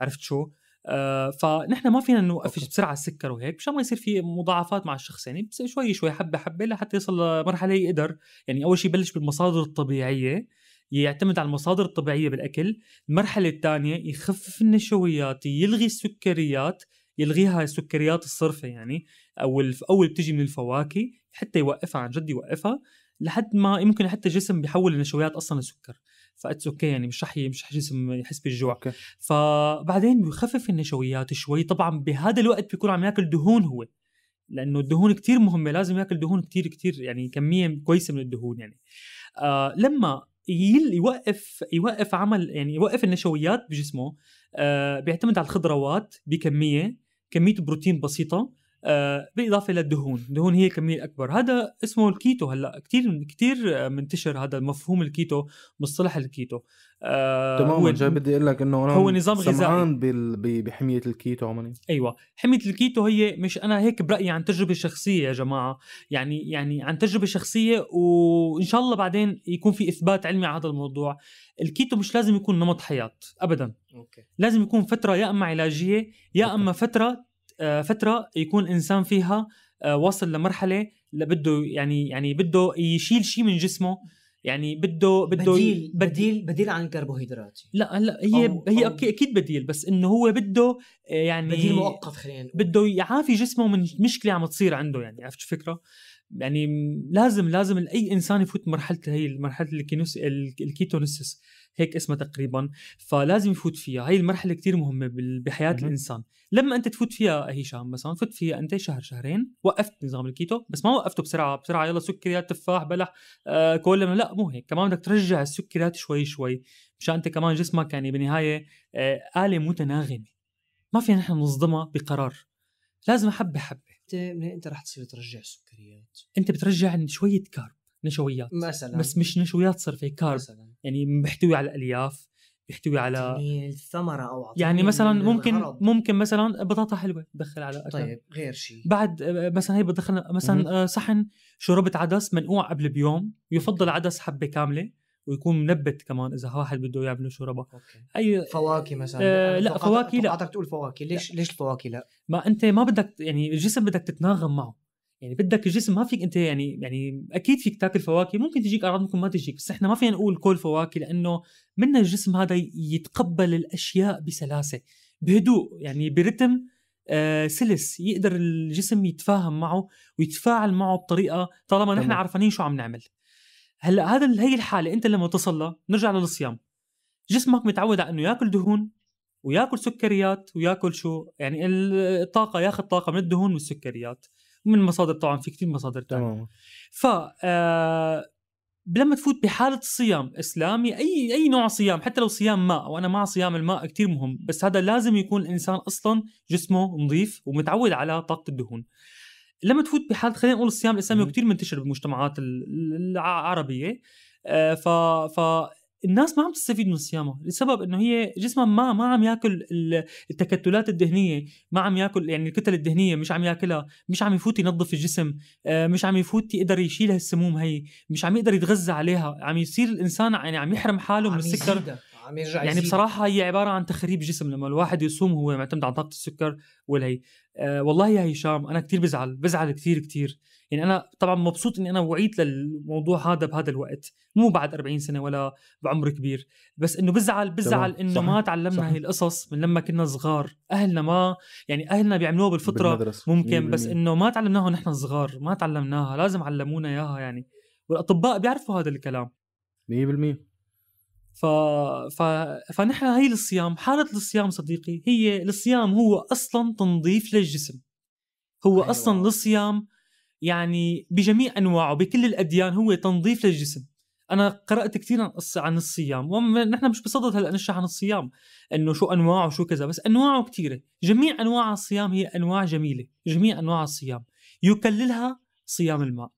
عرفت شو؟ آه فنحن ما فينا نوقف أوكي. بسرعه السكر وهيك مشان ما يصير في مضاعفات مع الشخص يعني بس شوي شوي حبه حبه لحتى يوصل لمرحله يقدر يعني اول شيء يبلش بالمصادر الطبيعيه يعتمد على المصادر الطبيعيه بالاكل المرحله الثانيه يخفف النشويات يلغي السكريات يلغيها السكريات الصرفه يعني او اول بتيجي من الفواكه حتى يوقفها عن جد يوقفها لحد ما يمكن حتى الجسم بيحول النشويات اصلا لسكر فاتس اوكي يعني مش رح مش رح جسم يحس بالجوع okay. فبعدين بخفف النشويات شوي طبعا بهذا الوقت بيكون عم ياكل دهون هو لانه الدهون كتير مهمه لازم ياكل دهون كتير كتير يعني كميه كويسه من الدهون يعني آه لما يوقف يوقف عمل يعني يوقف النشويات بجسمه آه بيعتمد على الخضروات بكميه كميه بروتين بسيطه آه، بالاضافه للدهون، الدهون هي الكميه الاكبر، هذا اسمه الكيتو هلا كثير كثير منتشر هذا المفهوم الكيتو، مصطلح الكيتو. آه تماما جاي بدي اقول لك انه انا هو نظام غذائي بحميه الكيتو عمري ايوه، حميه الكيتو هي مش انا هيك برايي عن تجربه شخصيه يا جماعه، يعني يعني عن تجربه شخصيه وان شاء الله بعدين يكون في اثبات علمي على هذا الموضوع، الكيتو مش لازم يكون نمط حياه ابدا. اوكي لازم يكون فتره يا اما علاجيه يا أوكي. اما فتره آه، فتره يكون انسان فيها آه، وصل لمرحله بده يعني يعني بده يشيل شيء من جسمه يعني بده بده بديل بديل بديل عن الكربوهيدرات لا هلا هي أو هي أو اكيد بديل بس انه هو بده آه، يعني بديل مؤقت خلينا بده يعافي جسمه من مشكله عم تصير عنده يعني عرفت شو الفكره؟ يعني لازم لازم اي انسان يفوت مرحله هي مرحله الكينوس الكيتونسيس هيك اسمها تقريبا فلازم يفوت فيها هاي المرحله كتير مهمه بحياه الانسان لما انت تفوت فيها هشام مثلا فوت فيها انت شهر شهرين وقفت نظام الكيتو بس ما وقفته بسرعه بسرعه يلا سكريات تفاح بلح آه كولا لا مو هيك كمان بدك ترجع السكريات شوي شوي مشان انت كمان جسمك يعني بالنهايه آه اله متناغمه ما فينا نحن نصدمها بقرار لازم حبه حبه انت من انت رح تصير ترجع السكريات انت بترجع شويه كارب نشويات مثلا بس مش نشويات صرفه كارب مثلا يعني بيحتوي على الالياف بيحتوي على الثمره او يعني مثلا يعني ممكن الغرض. ممكن مثلا بطاطا حلوه تدخل على اكل طيب غير شيء بعد آه، مثلا هي بدخل مثلا آه، صحن شوربه عدس منقوع قبل بيوم يفضل عدس حبه كامله ويكون منبت كمان اذا واحد بده يعمل شوربه اي فواكه مثلا آه يعني لا فواكه لا قعدتك تقول فواكه ليش لا. ليش الفواكه لا ما انت ما بدك يعني الجسم بدك تتناغم معه يعني بدك الجسم ما فيك انت يعني يعني اكيد فيك تاكل فواكه ممكن تجيك اعراض ممكن ما تجيك بس احنا ما فينا نقول كل فواكه لانه منا الجسم هذا يتقبل الاشياء بسلاسه بهدوء يعني برتم آه، سلس يقدر الجسم يتفاهم معه ويتفاعل معه بطريقه طالما نحن عرفانين شو عم نعمل هلا هذا هي الحاله انت لما تصل لها نرجع للصيام جسمك متعود على انه ياكل دهون وياكل سكريات وياكل شو يعني الطاقه ياخذ طاقه من الدهون والسكريات من مصادر طبعا في كثير مصادر تمام ف آه، لما تفوت بحالة صيام إسلامي أي أي نوع صيام حتى لو صيام ماء وأنا مع صيام الماء كتير مهم بس هذا لازم يكون الإنسان أصلا جسمه نظيف ومتعود على طاقة الدهون لما تفوت بحالة خلينا نقول الصيام الإسلامي كتير منتشر بالمجتمعات العربية آه، ف ف الناس ما عم تستفيد من صيامها لسبب انه هي جسمها ما ما عم ياكل التكتلات الدهنيه ما عم ياكل يعني الكتل الدهنيه مش عم ياكلها مش عم يفوت ينظف الجسم آه، مش عم يفوت يقدر يشيل هالسموم هي مش عم يقدر يتغذى عليها عم يصير الانسان يعني عم يحرم حاله من السكر عم يرجع يعني بصراحه هي عباره عن تخريب جسم لما الواحد يصوم هو معتمد على طاقه السكر والهي أه والله يا هشام انا كثير بزعل بزعل كثير كثير يعني انا طبعا مبسوط اني انا وعيت للموضوع هذا بهذا الوقت مو بعد 40 سنه ولا بعمر كبير بس انه بزعل بزعل انه ما تعلمنا هي القصص من لما كنا صغار اهلنا ما يعني اهلنا بيعملوها بالفطره بالمدرسة. ممكن بس انه ما تعلمناها نحن صغار ما تعلمناها لازم علمونا اياها يعني والاطباء بيعرفوا هذا الكلام 100% ف... ف... فنحن هي الصيام حالة الصيام صديقي هي الصيام هو أصلا تنظيف للجسم هو أيوة. أصلا للصيام يعني بجميع انواعه بكل الاديان هو تنظيف للجسم انا قرات كثير عن قصه عن الصيام ونحن مش بصدد هلا نشرح عن الصيام انه شو انواعه وشو كذا بس انواعه كثيره جميع انواع الصيام هي انواع جميله جميع انواع الصيام يكللها صيام الماء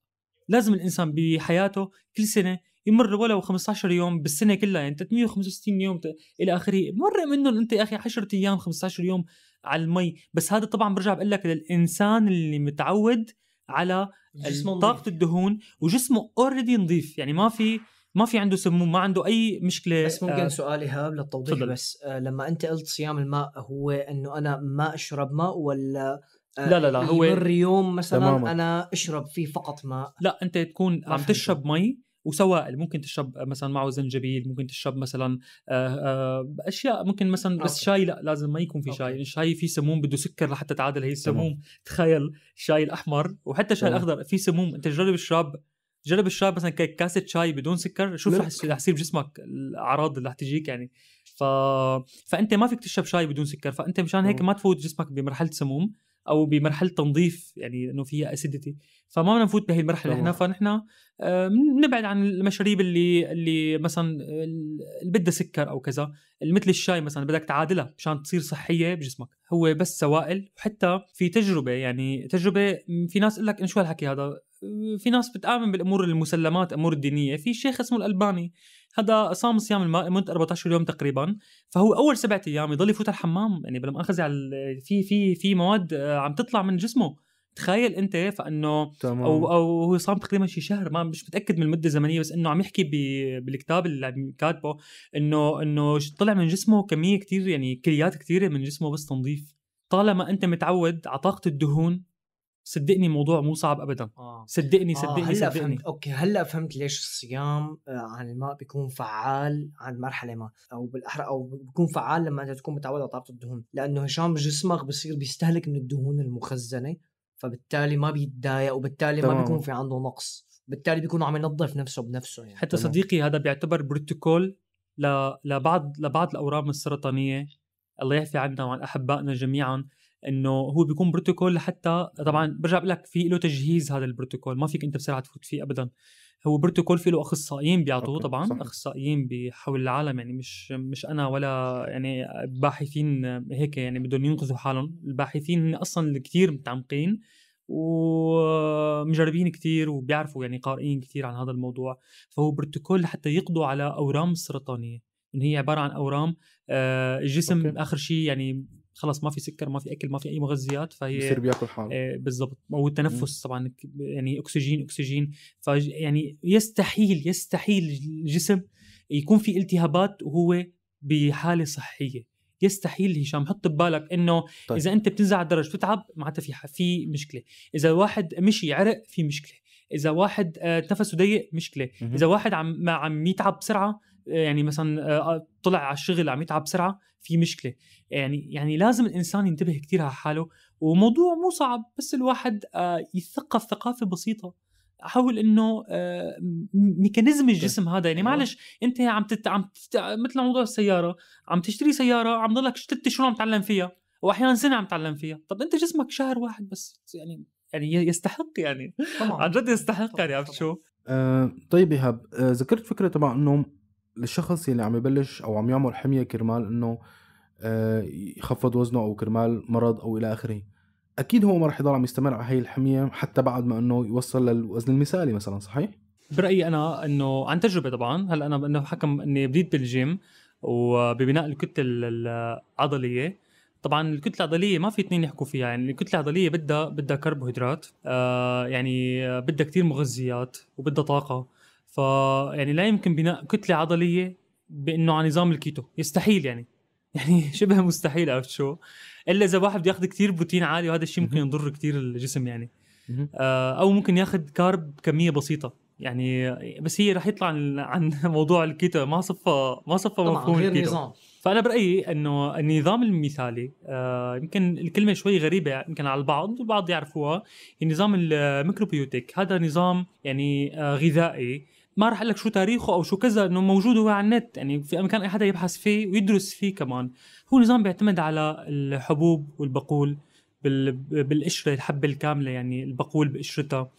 لازم الانسان بحياته كل سنه يمر ولو 15 يوم بالسنه كلها يعني 365 يوم الى اخره مر منهم انت يا اخي 10 ايام 15 يوم على المي بس هذا طبعا برجع بقول لك للانسان اللي متعود على طاقه يعني. الدهون وجسمه اوريدي نظيف يعني ما في ما في عنده سموم ما عنده اي مشكله بس ممكن آه سؤال ايهاب للتوضيح فضل. بس آه لما انت قلت صيام الماء هو انه انا ما اشرب ماء ولا آه لا لا لا هو يوم مثلا تماما. انا اشرب فيه فقط ماء لا انت تكون عم تشرب مي وسوائل ممكن تشرب مثلا معه زنجبيل ممكن تشرب مثلا آه، آه، اشياء ممكن مثلا بس أوكي. شاي لا لازم ما يكون في شاي الشاي يعني فيه سموم بده سكر لحتى تعادل هي السموم تمام. تخيل الشاي الاحمر وحتى الشاي الاخضر فيه سموم انت جرب الشراب جرب الشاي مثلا كاسه شاي بدون سكر شوف رح يصير بجسمك الاعراض اللي رح تجيك يعني ف... فانت ما فيك تشرب شاي بدون سكر فانت مشان هيك ما تفوت جسمك بمرحله سموم او بمرحله تنظيف يعني انه فيها اسيدتي فما بدنا نفوت بهي المرحله نحن فنحن بنبعد آه، عن المشاريب اللي اللي مثلا اللي بدها سكر او كذا مثل الشاي مثلا بدك تعادلها مشان تصير صحيه بجسمك هو بس سوائل وحتى في تجربه يعني تجربه في ناس تقول لك انه شو هالحكي هذا في ناس بتآمن بالامور المسلمات امور الدينيه في شيخ اسمه الالباني هذا صام صيام الماء مده 14 يوم تقريبا فهو اول سبعة ايام يضل يفوت على الحمام يعني بلا مؤاخذه على في في في مواد آه، عم تطلع من جسمه تخيل انت فانه تمام. او او هو صام تقريبا شي شهر ما مش متاكد من المده الزمنيه بس انه عم يحكي بالكتاب اللي عم كاتبه انه انه طلع من جسمه كميه كتير يعني كليات كثيره من جسمه بس تنظيف طالما انت متعود على طاقه الدهون صدقني الموضوع مو صعب ابدا آه. صدقني آه، صدقني آه هلا صدقني. فهمت اوكي هلا فهمت ليش الصيام آه، عن الماء بيكون فعال عن مرحله ما او بالاحرى او بيكون فعال لما انت تكون متعود على طاقه الدهون لانه هشام جسمك بصير بيستهلك من الدهون المخزنه فبالتالي ما بيتضايق وبالتالي طبعا. ما بيكون في عنده نقص بالتالي بيكون عم ينظف نفسه بنفسه يعني حتى طبعا. صديقي هذا بيعتبر بروتوكول لبعض لبعض الاورام السرطانيه الله يعفي عنا وعن احبائنا جميعا انه هو بيكون بروتوكول لحتى طبعا برجع بقول لك في له تجهيز هذا البروتوكول ما فيك انت بسرعه تفوت فيه ابدا هو بروتوكول في له اخصائيين بيعطوه طبعا صحيح. اخصائيين بحول العالم يعني مش مش انا ولا يعني باحثين هيك يعني بدهم ينقذوا حالهم الباحثين هن اصلا كثير متعمقين ومجربين كثير وبيعرفوا يعني قارئين كثير عن هذا الموضوع فهو بروتوكول لحتى يقضوا على اورام سرطانيه ان هي عباره عن اورام آه، الجسم أوكي. اخر شيء يعني خلص ما في سكر ما في اكل ما في اي مغذيات فهي بصير بياكل حاله آه، بالضبط والتنفس طبعا يعني اكسجين اكسجين ف يعني يستحيل يستحيل الجسم يكون في التهابات وهو بحاله صحيه يستحيل هشام حط ببالك انه طيب. اذا انت بتنزل على الدرج بتتعب معناتها في في مشكله اذا واحد مشي عرق في مشكله اذا واحد آه ضيق مشكله اذا واحد عم عم يتعب بسرعه يعني مثلا آه، آه، طلع على الشغل عم يتعب بسرعه في مشكله يعني يعني لازم الانسان ينتبه كثير على حاله وموضوع مو صعب بس الواحد آه، يثقف ثقافه بسيطه حول انه ميكانيزم الجسم هذا يعني أيوه. معلش انت عم تت... عم تت... مثل موضوع السياره عم تشتري سياره عم ضلك ثلاث شهور عم تعلم فيها واحيانا سنه عم تعلم فيها طب انت جسمك شهر واحد بس يعني يعني يستحق يعني طبعا عن جد يستحق طبعًا. يعني عرفت شو؟ آه طيب ايهاب آه ذكرت فكره تبع انه للشخص يلي عم يبلش او عم يعمل حميه كرمال انه آه، يخفض وزنه او كرمال مرض او الى اخره اكيد هو ما رح يضل عم يستمر على هي الحميه حتى بعد ما انه يوصل للوزن المثالي مثلا صحيح برايي انا انه عن تجربه طبعا هلا انا انه حكم اني بديت بالجيم وببناء الكتله العضليه طبعا الكتله العضليه ما في اثنين يحكوا فيها يعني الكتله العضليه بدها بدها كربوهيدرات آه يعني بدها كتير مغذيات وبدها طاقه ف يعني لا يمكن بناء كتله عضليه بانه على نظام الكيتو يستحيل يعني يعني شبه مستحيل عرفت شو الا اذا واحد بده ياخذ كثير بروتين عالي وهذا الشيء ممكن يضر كثير الجسم يعني آه، او ممكن ياخذ كارب كميه بسيطه يعني بس هي رح يطلع عن موضوع الكيتو ما صفى ما صفى مفهوم الكيتو نظام. فانا برايي انه النظام المثالي آه، يمكن الكلمه شوي غريبه يمكن على البعض البعض يعرفوها النظام الميكروبيوتيك هذا نظام يعني آه، غذائي ما راح اقول لك شو تاريخه او شو كذا انه موجود هو على النت يعني في امكان اي حدا يبحث فيه ويدرس فيه كمان هو نظام بيعتمد على الحبوب والبقول بالقشره الحبه الكامله يعني البقول بقشرتها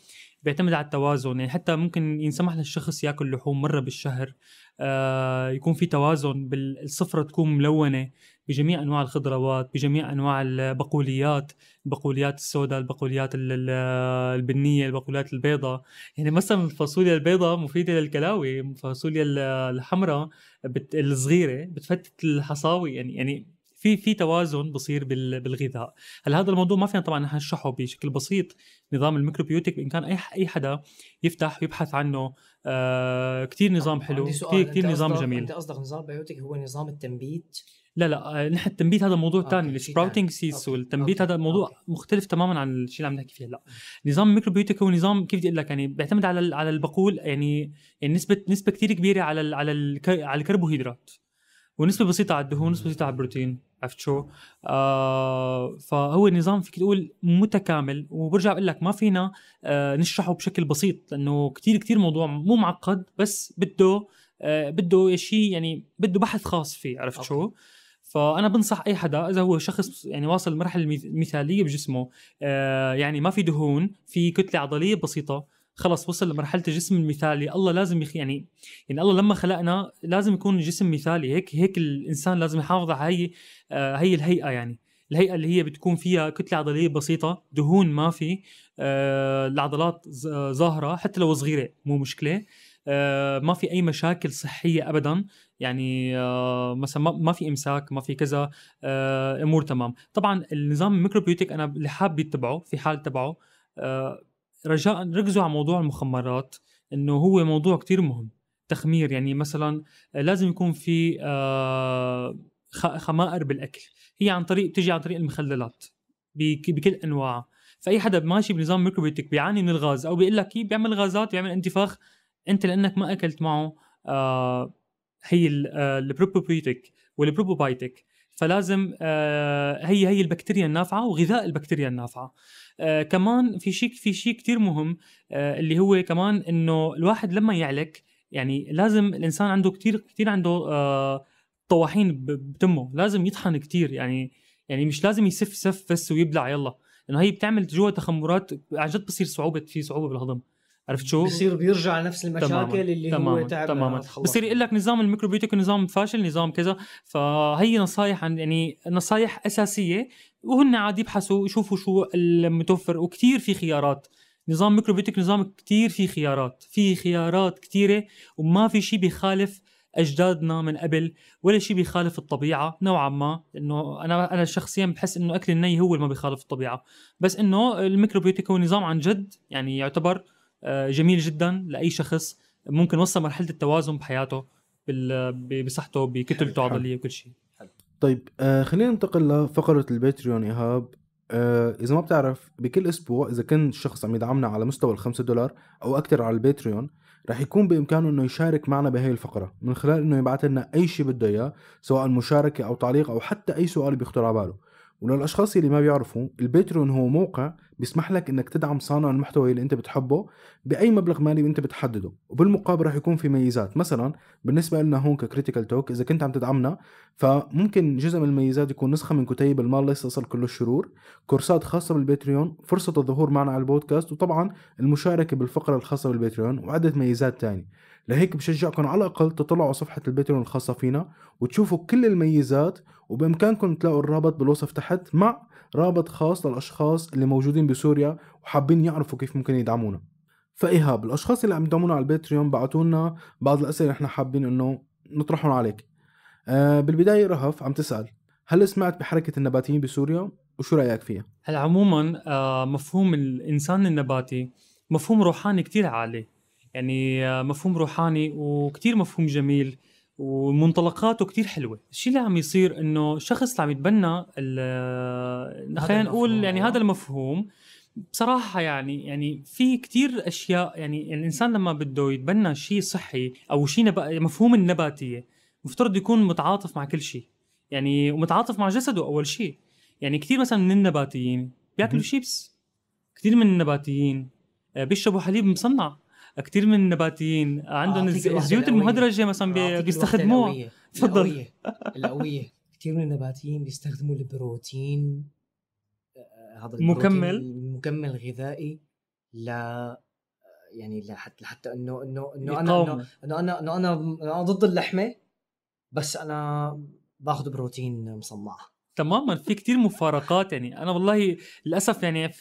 بيعتمد على التوازن يعني حتى ممكن ينسمح للشخص ياكل لحوم مره بالشهر آه يكون في توازن بالصفرة تكون ملونة بجميع انواع الخضروات بجميع انواع البقوليات البقوليات السوداء البقوليات البنيه البقوليات البيضاء يعني مثلا الفاصوليا البيضاء مفيده للكلاوي الفاصوليا الحمراء بت... الصغيره بتفتت الحصاوي يعني يعني في في توازن بصير بالغذاء هل هذا الموضوع ما فينا طبعا نحن نشرحه بشكل بسيط نظام الميكروبيوتيك كان اي اي حدا يفتح ويبحث عنه آه كثير نظام حلو كثير كثير نظام جميل انت قصدك نظام بيوتيك هو نظام التنبيت لا لا آه، نحن التنبيت هذا موضوع ثاني السبراوتنج سيس والتنبيت هذا موضوع أوكي. مختلف تماما عن الشيء اللي عم نحكي فيه هلا نظام الميكروبيوتيك هو نظام كيف بدي اقول لك يعني بيعتمد على على البقول يعني, يعني نسبه نسبه كثير كبيره على الـ على الـ على الكربوهيدرات ونسبه بسيطه على الدهون ونسبه بسيطه على البروتين عرفت شو؟ آه فهو نظام فيك تقول متكامل وبرجع بقول لك ما فينا آه نشرحه بشكل بسيط لانه كثير كثير موضوع مو معقد بس بده آه بده شيء يعني بده بحث خاص فيه عرفت أوكي. شو؟ فانا بنصح اي حدا اذا هو شخص يعني واصل لمرحله مثاليه بجسمه آه، يعني ما في دهون في كتله عضليه بسيطه خلص وصل لمرحله الجسم المثالي الله لازم يخ... يعني يعني الله لما خلقنا لازم يكون الجسم مثالي هيك هيك الانسان لازم يحافظ على هي آه هي الهيئه يعني الهيئه اللي هي بتكون فيها كتله عضليه بسيطه دهون ما في آه العضلات ظاهره آه، حتى لو صغيره مو مشكله آه، ما في اي مشاكل صحيه ابدا يعني آه، مثلا ما في امساك ما في كذا آه، امور تمام طبعا النظام الميكروبيوتيك انا اللي حابب يتبعه في حال تبعه رجاء ركزوا على موضوع المخمرات انه هو موضوع كتير مهم تخمير يعني مثلا لازم يكون في خمائر بالاكل هي عن طريق تجي عن طريق المخللات بكل انواعها فاي حدا ماشي بنظام ميكروبيوتيك بيعاني من الغاز او بيقول لك إيه، بيعمل غازات بيعمل انتفاخ انت لانك ما اكلت معه آه، هي البروبوبيتك آه، والبروبوبايتك فلازم آه، هي هي البكتيريا النافعه وغذاء البكتيريا النافعه كمان في شيء في شيء كثير مهم اللي هو كمان انه الواحد لما يعلك يعني لازم الانسان عنده كثير كثير عنده طواحين بتمه لازم يطحن كثير يعني يعني مش لازم يسف سف بس ويبلع يلا لانه هي بتعمل جوا تخمرات عن جد بصير صعوبه في صعوبه بالهضم عرفت شو؟ بصير بيرجع لنفس المشاكل تماماً. اللي تماماً. هو تعب تماما بصير يقول لك نظام الميكروبيوتيك نظام فاشل نظام كذا فهي نصايح عن يعني نصايح اساسيه وهن عاد يبحثوا يشوفوا شو المتوفر وكثير في خيارات نظام ميكروبيوتيك نظام كثير في خيارات في خيارات كثيره وما في شيء بيخالف اجدادنا من قبل ولا شيء بيخالف الطبيعه نوعا ما انه انا انا شخصيا بحس انه اكل الني هو اللي ما بيخالف الطبيعه بس انه الميكروبيوتيك هو نظام عن جد يعني يعتبر آه، جميل جدا لاي شخص ممكن وصل مرحله التوازن بحياته بصحته بكتلته العضليه وكل شيء طيب آه خلينا ننتقل لفقره الباتريون ايهاب آه اذا ما بتعرف بكل اسبوع اذا كان الشخص عم يدعمنا على مستوى ال دولار او اكثر على الباتريون رح يكون بامكانه انه يشارك معنا بهي الفقره من خلال انه يبعث لنا اي شيء بده اياه سواء مشاركه او تعليق او حتى اي سؤال بيخطر على باله وللاشخاص اللي ما بيعرفوا الباتريون هو موقع بيسمح لك انك تدعم صانع المحتوى اللي انت بتحبه باي مبلغ مالي انت بتحدده وبالمقابل رح يكون في ميزات مثلا بالنسبه لنا هون ككريتيكال توك اذا كنت عم تدعمنا فممكن جزء من الميزات يكون نسخه من كتيب المال ليس اصل كل الشرور كورسات خاصه بالباتريون فرصه الظهور معنا على البودكاست وطبعا المشاركه بالفقره الخاصه بالباتريون وعده ميزات تانية لهيك بشجعكم على الأقل تطلعوا على صفحة الباتريون الخاصة فينا وتشوفوا كل الميزات وبإمكانكم تلاقوا الرابط بالوصف تحت مع رابط خاص للأشخاص اللي موجودين بسوريا وحابين يعرفوا كيف ممكن يدعمونا فإيهاب الأشخاص اللي عم يدعمونا على الباتريون بعتوا لنا بعض الأسئلة اللي نحن حابين إنه نطرحهم عليك آه بالبداية رهف عم تسأل هل سمعت بحركة النباتيين بسوريا وشو رأيك فيها؟ هلا عموما آه مفهوم الإنسان النباتي مفهوم روحاني كتير عالي يعني آه، مفهوم روحاني وكتير مفهوم جميل ومنطلقاته كتير حلوة الشيء اللي عم يصير انه شخص اللي عم يتبنى آه، خلينا نقول يعني أيوة. هذا المفهوم بصراحة يعني يعني في كتير أشياء يعني الإنسان لما بده يتبنى شيء صحي أو شيء نب... مفهوم النباتية مفترض يكون متعاطف مع كل شيء يعني ومتعاطف مع جسده أول شيء يعني كتير مثلا من النباتيين بياكلوا شيبس كتير من النباتيين آه، بيشربوا حليب مصنع كثير من النباتيين عندهم آه، الزيوت المهدرجه مثلا آه، بيستخدموها تفضل القويه كثير من النباتيين بيستخدموا البروتين آه، هذا مكمل مكمل غذائي ل يعني لحتى لحتى انه انه انه انا انه انا انه انا ضد اللحمه بس انا باخذ بروتين مصنعه تماما في كتير مفارقات يعني انا والله للاسف يعني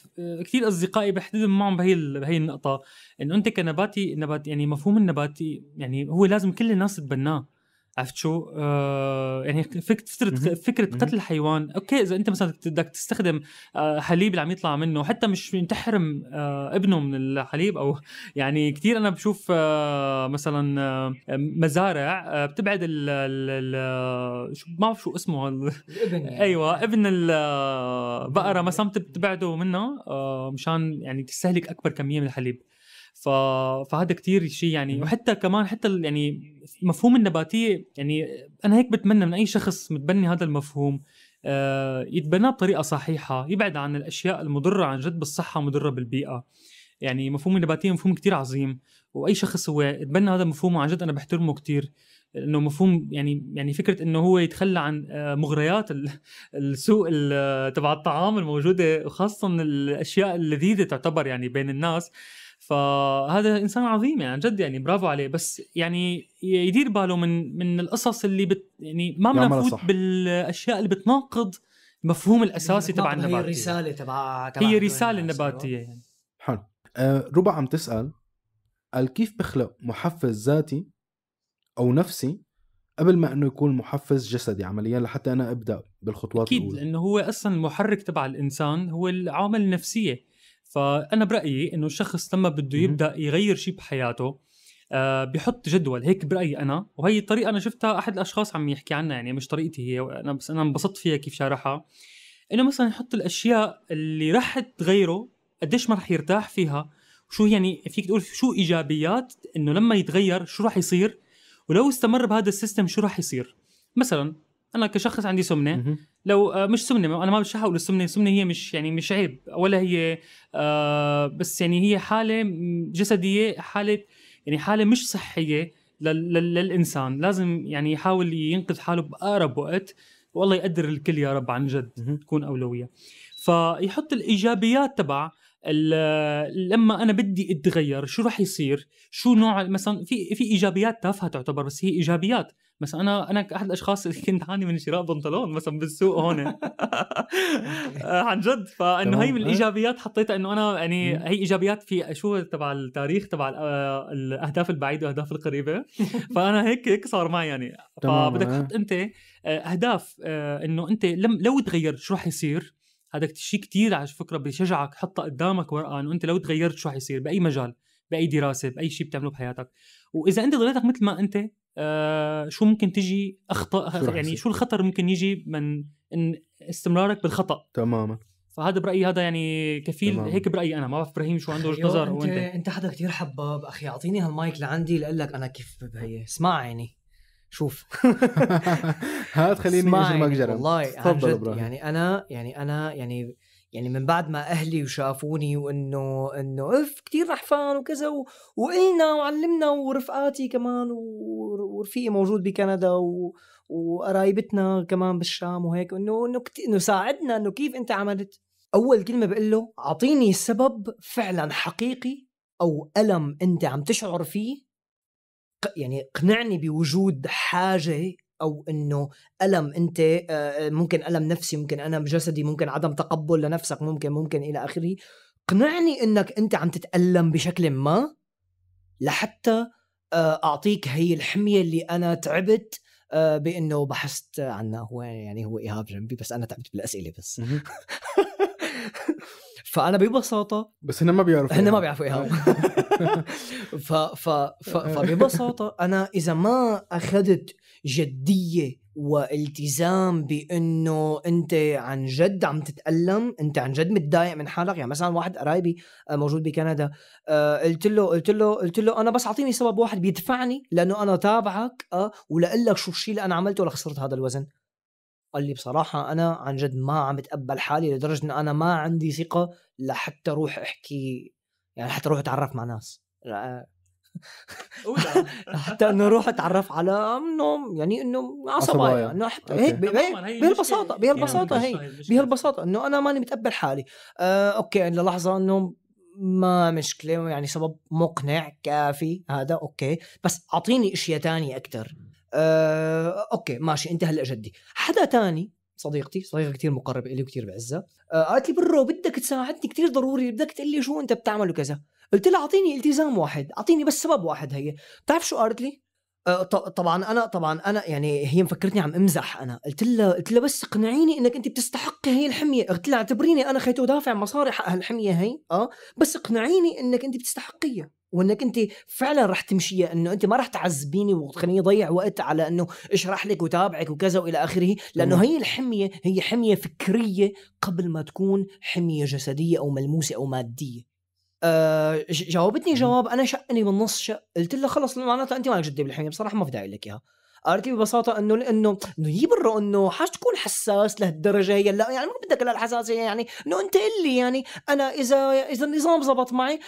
كثير اصدقائي بحدد معهم بهي بهي النقطه انه انت كنباتي نبات يعني مفهوم النباتي يعني هو لازم كل الناس تبناه عرفت شو؟ آه يعني فكره فكره, فكرة قتل الحيوان اوكي اذا انت مثلا بدك تستخدم آه حليب اللي عم يطلع منه حتى مش تحرم آه ابنه من الحليب او يعني كثير انا بشوف آه مثلا آه مزارع آه بتبعد ال ال آه، شو ما بعرف شو اسمه الابن يعني. ايوه ابن البقره آه، مثلا بتبعده منها آه مشان يعني تستهلك اكبر كميه من الحليب ف... فهذا كتير شيء يعني وحتى كمان حتى يعني مفهوم النباتيه يعني انا هيك بتمنى من اي شخص متبني هذا المفهوم آه، يتبناه بطريقه صحيحه يبعد عن الاشياء المضره عن جد بالصحه مضره بالبيئه يعني مفهوم النباتيه مفهوم كتير عظيم واي شخص هو يتبنى هذا المفهوم وعن جد انا بحترمه كتير انه مفهوم يعني يعني فكره انه هو يتخلى عن آه، مغريات السوق تبع الطعام الموجوده وخاصه الاشياء اللذيذه تعتبر يعني بين الناس فهذا انسان عظيم يعني عن جد يعني برافو عليه بس يعني يدير باله من من القصص اللي بت يعني ما بدنا نفوت بالاشياء اللي بتناقض المفهوم الاساسي تبع النباتيه هي الرساله تبع هي رساله نباتيه يعني حلو أه ربع عم تسال قال كيف بخلق محفز ذاتي او نفسي قبل ما انه يكون محفز جسدي عمليا لحتى انا ابدا بالخطوات اكيد الاولى اكيد لانه هو اصلا المحرك تبع الانسان هو العوامل النفسيه فانا برايي انه الشخص لما بده يبدا يغير شيء بحياته آه بحط جدول هيك برايي انا وهي الطريقه انا شفتها احد الاشخاص عم يحكي عنها يعني مش طريقتي هي انا بس انا انبسطت فيها كيف شارحها انه مثلا يحط الاشياء اللي راح تغيره قديش ما راح يرتاح فيها شو يعني فيك تقول شو ايجابيات انه لما يتغير شو راح يصير ولو استمر بهذا السيستم شو راح يصير مثلا انا كشخص عندي سمنه لو آه، مش سمنه انا ما بدي احول السمنه السمنه هي مش يعني مش عيب ولا هي آه، بس يعني هي حاله جسديه حاله يعني حاله مش صحيه للانسان لازم يعني يحاول ينقذ حاله باقرب وقت والله يقدر الكل يا رب عن جد تكون اولويه فيحط الايجابيات تبع لما انا بدي اتغير شو راح يصير شو نوع مثلا في في ايجابيات تافهه تعتبر بس هي ايجابيات بس انا انا احد الاشخاص اللي كنت عاني من شراء بنطلون مثلا بالسوق هون آه، عن جد فانه هي من آه. الايجابيات حطيتها انه انا يعني هي ايجابيات في شو تبع التاريخ تبع آه، الاهداف البعيده والاهداف القريبه فانا هيك هيك صار معي يعني فبدك تحط انت اهداف انه انت لم لو تغيرت شو رح يصير هذا الشيء كثير على فكره بشجعك حطها قدامك ورقه انه انت لو تغيرت شو رح يصير باي مجال باي دراسه باي شيء بتعمله بحياتك واذا انت ضليتك مثل ما انت آه شو ممكن تجي اخطاء يعني شو الخطر ممكن يجي من إن استمرارك بالخطا تماما فهذا برايي هذا يعني كفيل تمام. هيك برايي انا ما بعرف ابراهيم شو عنده وجهه أيوه، نظر انت انت حدا كثير حباب اخي اعطيني هالمايك لعندي لاقول لك انا كيف بهي اسمع عيني شوف هات خليني اجرمك جرم والله تفضل ابراهيم يعني انا يعني انا يعني يعني من بعد ما اهلي وشافوني وانه انه اف إيه، كثير نحفان وكذا و... وقلنا وعلمنا ورفقاتي كمان و... ورفيقي موجود بكندا و... وقرايبتنا كمان بالشام وهيك انه انه كت... انه ساعدنا انه كيف انت عملت اول كلمه بقول له اعطيني سبب فعلا حقيقي او الم انت عم تشعر فيه يعني اقنعني بوجود حاجه او انه الم انت آه، آه، ممكن الم نفسي ممكن الم جسدي ممكن عدم تقبل لنفسك ممكن ممكن الى اخره قنعني انك انت عم تتالم بشكل ما لحتى آه، اعطيك هي الحميه اللي انا تعبت بانه بحثت عنها هو يعني هو ايهاب جنبي بس انا تعبت بالاسئله بس فانا ببساطه بس هن ما بيعرفوا هن ما بيعرفوا ايهاب ف ف ف فببساطه انا اذا ما اخذت جديه والتزام بانه انت عن جد عم تتالم انت عن جد متضايق من حالك يعني مثلا واحد قرايبي آه، موجود بكندا آه، قلت له قلت له قلت له انا بس اعطيني سبب واحد بيدفعني لانه انا تابعك آه، ولاقول لك شو الشيء اللي انا عملته لخسرت هذا الوزن قال لي بصراحة أنا عن جد ما عم بتقبل حالي لدرجة إن أنا ما عندي ثقة لحتى روح أحكي يعني حتى روح أتعرف مع ناس حتى انه روح اتعرف على انه يعني انه عصبايا انه حتى هيك بهالبساطه بهالبساطه هي بهالبساطه انه انا ماني متقبل حالي آه اوكي للحظه انه ما مشكله يعني سبب مقنع كافي هذا اوكي بس اعطيني اشياء تانية اكثر آه اوكي ماشي انت هلا جدي حدا تاني صديقتي صديقه كثير مقربه الي وكثير بعزها آه، قالت لي برو بدك تساعدني كثير ضروري بدك تقول لي شو انت بتعمل وكذا قلت لها اعطيني التزام واحد اعطيني بس سبب واحد هي بتعرف شو قالت لي آه، طبعا انا طبعا انا يعني هي مفكرتني عم امزح انا قلت لها قلت لها بس اقنعيني انك انت بتستحقي هي الحميه قلت لها اعتبريني انا خيت ودافع مصاري حق هالحميه هي اه بس اقنعيني انك انت بتستحقيها وانك انت فعلا رح تمشيها انه انت ما رح تعذبيني وتخليني اضيع وقت على انه اشرح لك وتابعك وكذا والى اخره لانه هي الحميه هي حميه فكريه قبل ما تكون حميه جسديه او ملموسه او ماديه آه، جاوبتني جواب انا شقني بالنص شق قلت لها خلص معناتها انت مالك جدي بالحميه بصراحه ما في داعي لك اياها قالت لي ببساطه انه لانه انه يبرو انه حتكون حساس لهالدرجه هي لا يعني ما بدك الحساسية يعني انه انت لي يعني انا اذا اذا النظام زبط معي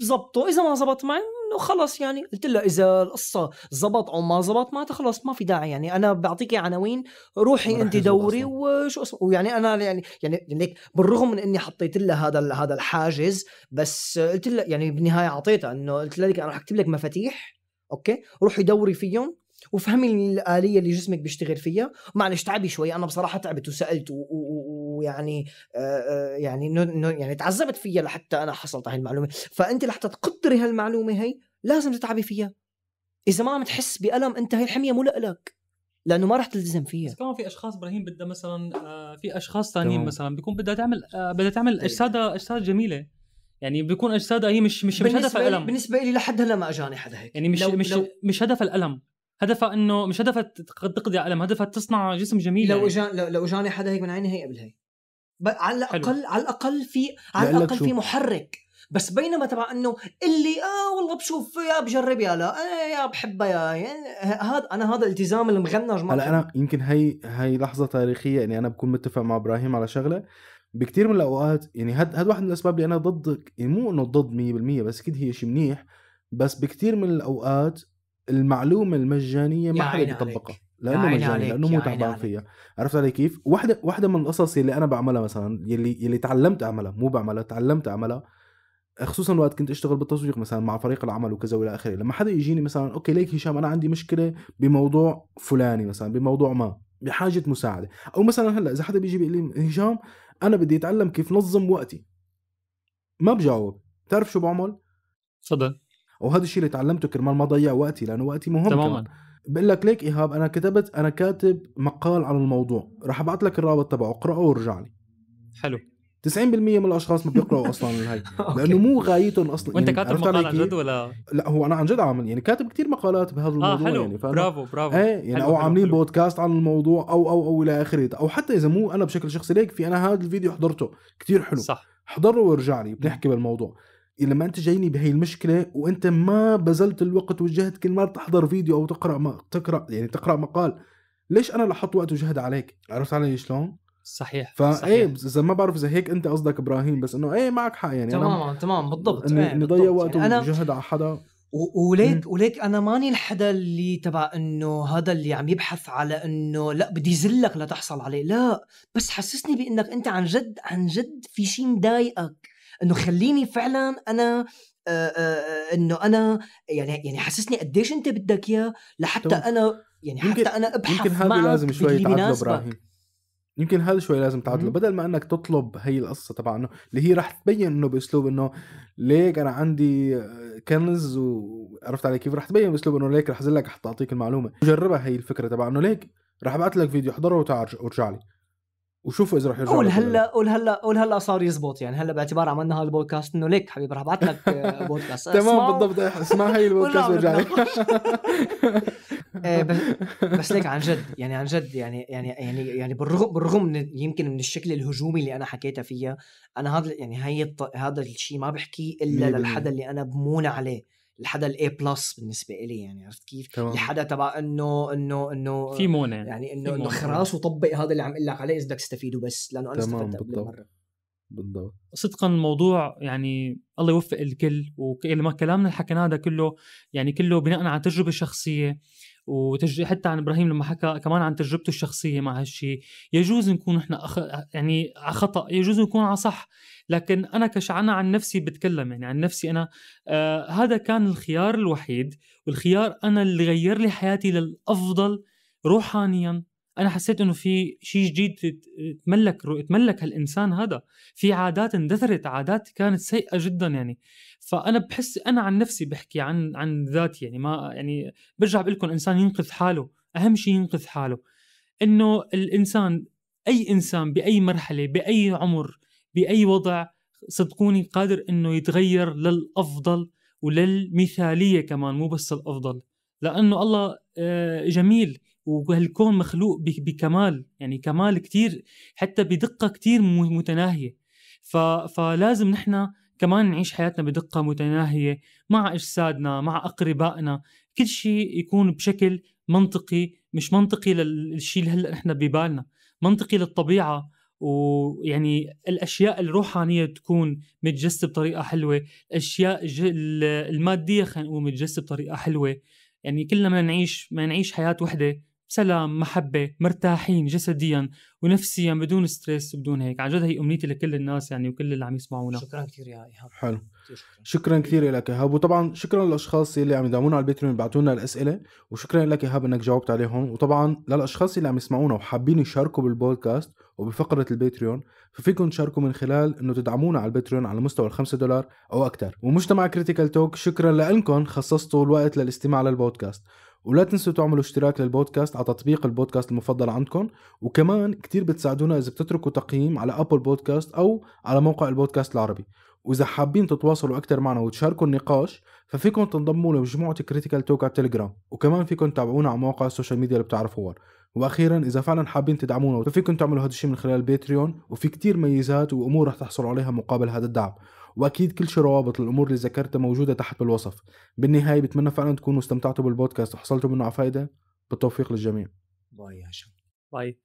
بظبطه اذا ما زبط معي انه خلص يعني قلت لها اذا القصه زبط او ما زبط معناتها خلص ما في داعي يعني انا بعطيكي عناوين روحي انت دوري وشو اسمه ويعني انا يعني يعني ليك بالرغم من اني حطيت لها هذا هذا الحاجز بس قلت لها يعني بالنهايه اعطيتها انه قلت لها انا رح اكتب لك مفاتيح اوكي روحي دوري فيهم وفهمي الاليه اللي جسمك بيشتغل فيها معلش تعبي شوي انا بصراحه تعبت وسالت ويعني آه، آه، يعني نو نو يعني تعذبت فيها لحتى انا حصلت على المعلومه فانت لحتى تقدري هالمعلومه هي لازم تتعبي فيها اذا ما عم تحس بالم انت هي الحميه مو لك لانه ما رح تلتزم فيها بس كمان في اشخاص ابراهيم بدها مثلا آه، في اشخاص ثانيين مثلا بيكون بدها تعمل بدها تعمل اجسادها إيه. اجساد جميله يعني بيكون اجسادها هي مش مش مش هدفها الالم بالنسبه لي لحد هلا ما اجاني حدا هيك يعني مش لو مش لو مش هدف الالم هدفها انه مش هدفها تقضي على الم هدفها تصنع جسم جميل لو اجاني يعني. لو, اجاني حدا هيك من عيني هي قبل هي على الاقل حلو. على الاقل في على الاقل في محرك بس بينما تبع انه اللي اه والله بشوف يا بجرب يا لا آه يا بحبها يا يعني هذا انا هذا التزام المغنج هلا انا يمكن هي هي لحظه تاريخيه اني انا بكون متفق مع ابراهيم على شغله بكثير من الاوقات يعني هاد هاد واحد من الاسباب اللي انا ضدك يعني مو انه ضد 100% بس اكيد هي شيء منيح بس بكثير من الاوقات المعلومه المجانيه ما حدا بيطبقها لانه مجاني لانه مو تعبان فيها عرفت علي كيف وحده وحده من القصص اللي انا بعملها مثلا يلي يلي تعلمت اعملها مو بعملها تعلمت اعملها خصوصا وقت كنت اشتغل بالتسويق مثلا مع فريق العمل وكذا والى اخره لما حدا يجيني مثلا اوكي ليك هشام انا عندي مشكله بموضوع فلاني مثلا بموضوع ما بحاجه مساعده او مثلا هلا اذا حدا بيجي بيقول لي هشام انا بدي اتعلم كيف نظم وقتي ما بجاوب تعرف شو بعمل تفضل وهذا الشيء اللي تعلمته كرمال ما ضيع وقتي لانه وقتي مهم تماما بقول لك ليك ايهاب انا كتبت انا كاتب مقال عن الموضوع راح ابعث لك الرابط تبعه اقراه وارجع لي حلو 90% من الاشخاص ما بيقراوا اصلا هاي لانه مو غايتهم اصلا وانت يعني كاتب مقال عن جد ولا لا هو انا عن جد عامل يعني كاتب كتير مقالات بهذا آه، الموضوع آه حلو. يعني فأنا... برافو برافو ايه يعني حلو او عاملين حلو. بودكاست عن الموضوع او او او الى اخره او حتى اذا مو انا بشكل شخصي ليك في انا هذا الفيديو حضرته كتير حلو صح حضره وارجع لي بنحكي بالموضوع لما انت جايني بهي المشكله وانت ما بذلت الوقت وجهد كل مره تحضر فيديو او تقرا ما تقرا يعني تقرا مقال ليش انا لحط وقت وجهد عليك عرفت علي شلون صحيح فايه اذا ما بعرف اذا هيك انت قصدك ابراهيم بس انه ايه معك حق يعني تماما تمام بالضبط ايه نضيع وقت يعني وجهد على حدا وليك وليك انا ماني الحدا اللي تبع انه هذا اللي عم يبحث على انه لا بدي زلك لتحصل عليه لا بس حسسني بانك انت عن جد عن جد في شيء مضايقك انه خليني فعلا انا آآ آه، آآ آه، آه، انه انا يعني يعني حسسني قديش انت بدك اياه لحتى طيب. انا يعني حتى انا ابحث يمكن هذا لازم شوي تعدله ابراهيم يمكن هذا شوي لازم تعدله بدل ما انك تطلب هي القصه تبع انه اللي هي رح تبين انه باسلوب انه ليك انا عندي كنز وعرفت علي كيف رح تبين باسلوب انه ليك رح زلك رح تعطيك المعلومه جربها هي الفكره تبع انه ليك رح ابعث لك فيديو احضره وتعال ارجع لي وشوفوا اذا رح يرجعوا قول هلا قول هلا قول هلا صار يزبط يعني هلا باعتبار عملنا هذا البودكاست انه ليك حبيبي رح ابعث لك آه، بودكاست تمام بالضبط إيه، اسمع هي البودكاست ورجع إيه، بس ليك عن جد يعني عن جد يعني يعني يعني يعني بالرغم بالرغم من يمكن من الشكل الهجومي اللي انا حكيتها فيها انا هذا يعني هي هذا الشيء ما بحكيه الا للحدا اللي انا بمون عليه لحدا الاي بلس بالنسبه لي يعني عرفت كيف؟ تمام. لحدا تبع انه انه انه في مونه يعني انه انه خلاص وطبق هذا اللي عم اقول لك عليه اذا بدك تستفيده بس لانه انا استفدت مره بالضبط صدقا الموضوع يعني الله يوفق الكل وكلامنا اللي حكيناه هذا كله يعني كله بناء على تجربه شخصيه وتج... حتى عن ابراهيم لما حكى كمان عن تجربته الشخصيه مع هالشيء يجوز نكون احنا أخ... يعني على خطا يجوز نكون على صح لكن انا كش عن نفسي بتكلم يعني عن نفسي انا آه هذا كان الخيار الوحيد والخيار انا اللي غير لي حياتي للافضل روحانيا انا حسيت انه في شيء جديد تملك رو... تملك هالانسان هذا في عادات اندثرت عادات كانت سيئه جدا يعني فانا بحس انا عن نفسي بحكي عن عن ذاتي يعني ما يعني برجع بقول لكم انسان ينقذ حاله اهم شيء ينقذ حاله انه الانسان اي انسان باي مرحله باي عمر باي وضع صدقوني قادر انه يتغير للافضل وللمثاليه كمان مو بس الافضل لانه الله آه، جميل وهالكون مخلوق بكمال يعني كمال كتير حتى بدقه كتير متناهيه ف... فلازم نحن كمان نعيش حياتنا بدقه متناهيه مع اجسادنا مع اقربائنا كل شيء يكون بشكل منطقي مش منطقي للشيء اللي هلا نحن ببالنا منطقي للطبيعه ويعني الاشياء الروحانيه تكون متجسدة بطريقه حلوه الاشياء الماديه خلينا نقول متجسدة بطريقه حلوه يعني كلنا ما نعيش ما نعيش حياه وحده سلام محبة مرتاحين جسديا ونفسيا بدون ستريس وبدون هيك عن جد هي أمنيتي لكل الناس يعني وكل اللي عم يسمعونا شكرا كثير يا إيهاب حلو شكرا, شكرا كثير لك إيهاب وطبعا شكرا للأشخاص اللي عم يدعمونا على البيتريون بيبعتوا لنا الأسئلة وشكرا لك إيهاب إنك جاوبت عليهم وطبعا للأشخاص اللي عم يسمعونا وحابين يشاركوا بالبودكاست وبفقرة البيتريون ففيكم تشاركوا من خلال انه تدعمونا على البيتريون على مستوى ال دولار او اكثر ومجتمع كريتيكال توك شكرا لانكم خصصتوا الوقت للاستماع للبودكاست ولا تنسوا تعملوا اشتراك للبودكاست على تطبيق البودكاست المفضل عندكم وكمان كتير بتساعدونا اذا بتتركوا تقييم على ابل بودكاست او على موقع البودكاست العربي واذا حابين تتواصلوا اكثر معنا وتشاركوا النقاش ففيكم تنضموا لمجموعه كريتيكال توك على التليجرام وكمان فيكم تتابعونا على مواقع السوشيال ميديا اللي بتعرفوها واخيرا اذا فعلا حابين تدعمونا ففيكم تعملوا هذا الشيء من خلال باتريون وفي كتير ميزات وامور رح تحصلوا عليها مقابل هذا الدعم واكيد كل شي روابط الامور اللي ذكرتها موجوده تحت بالوصف بالنهايه بتمنى فعلا تكونوا استمتعتوا بالبودكاست وحصلتوا منه على فائده بالتوفيق للجميع باي يا باي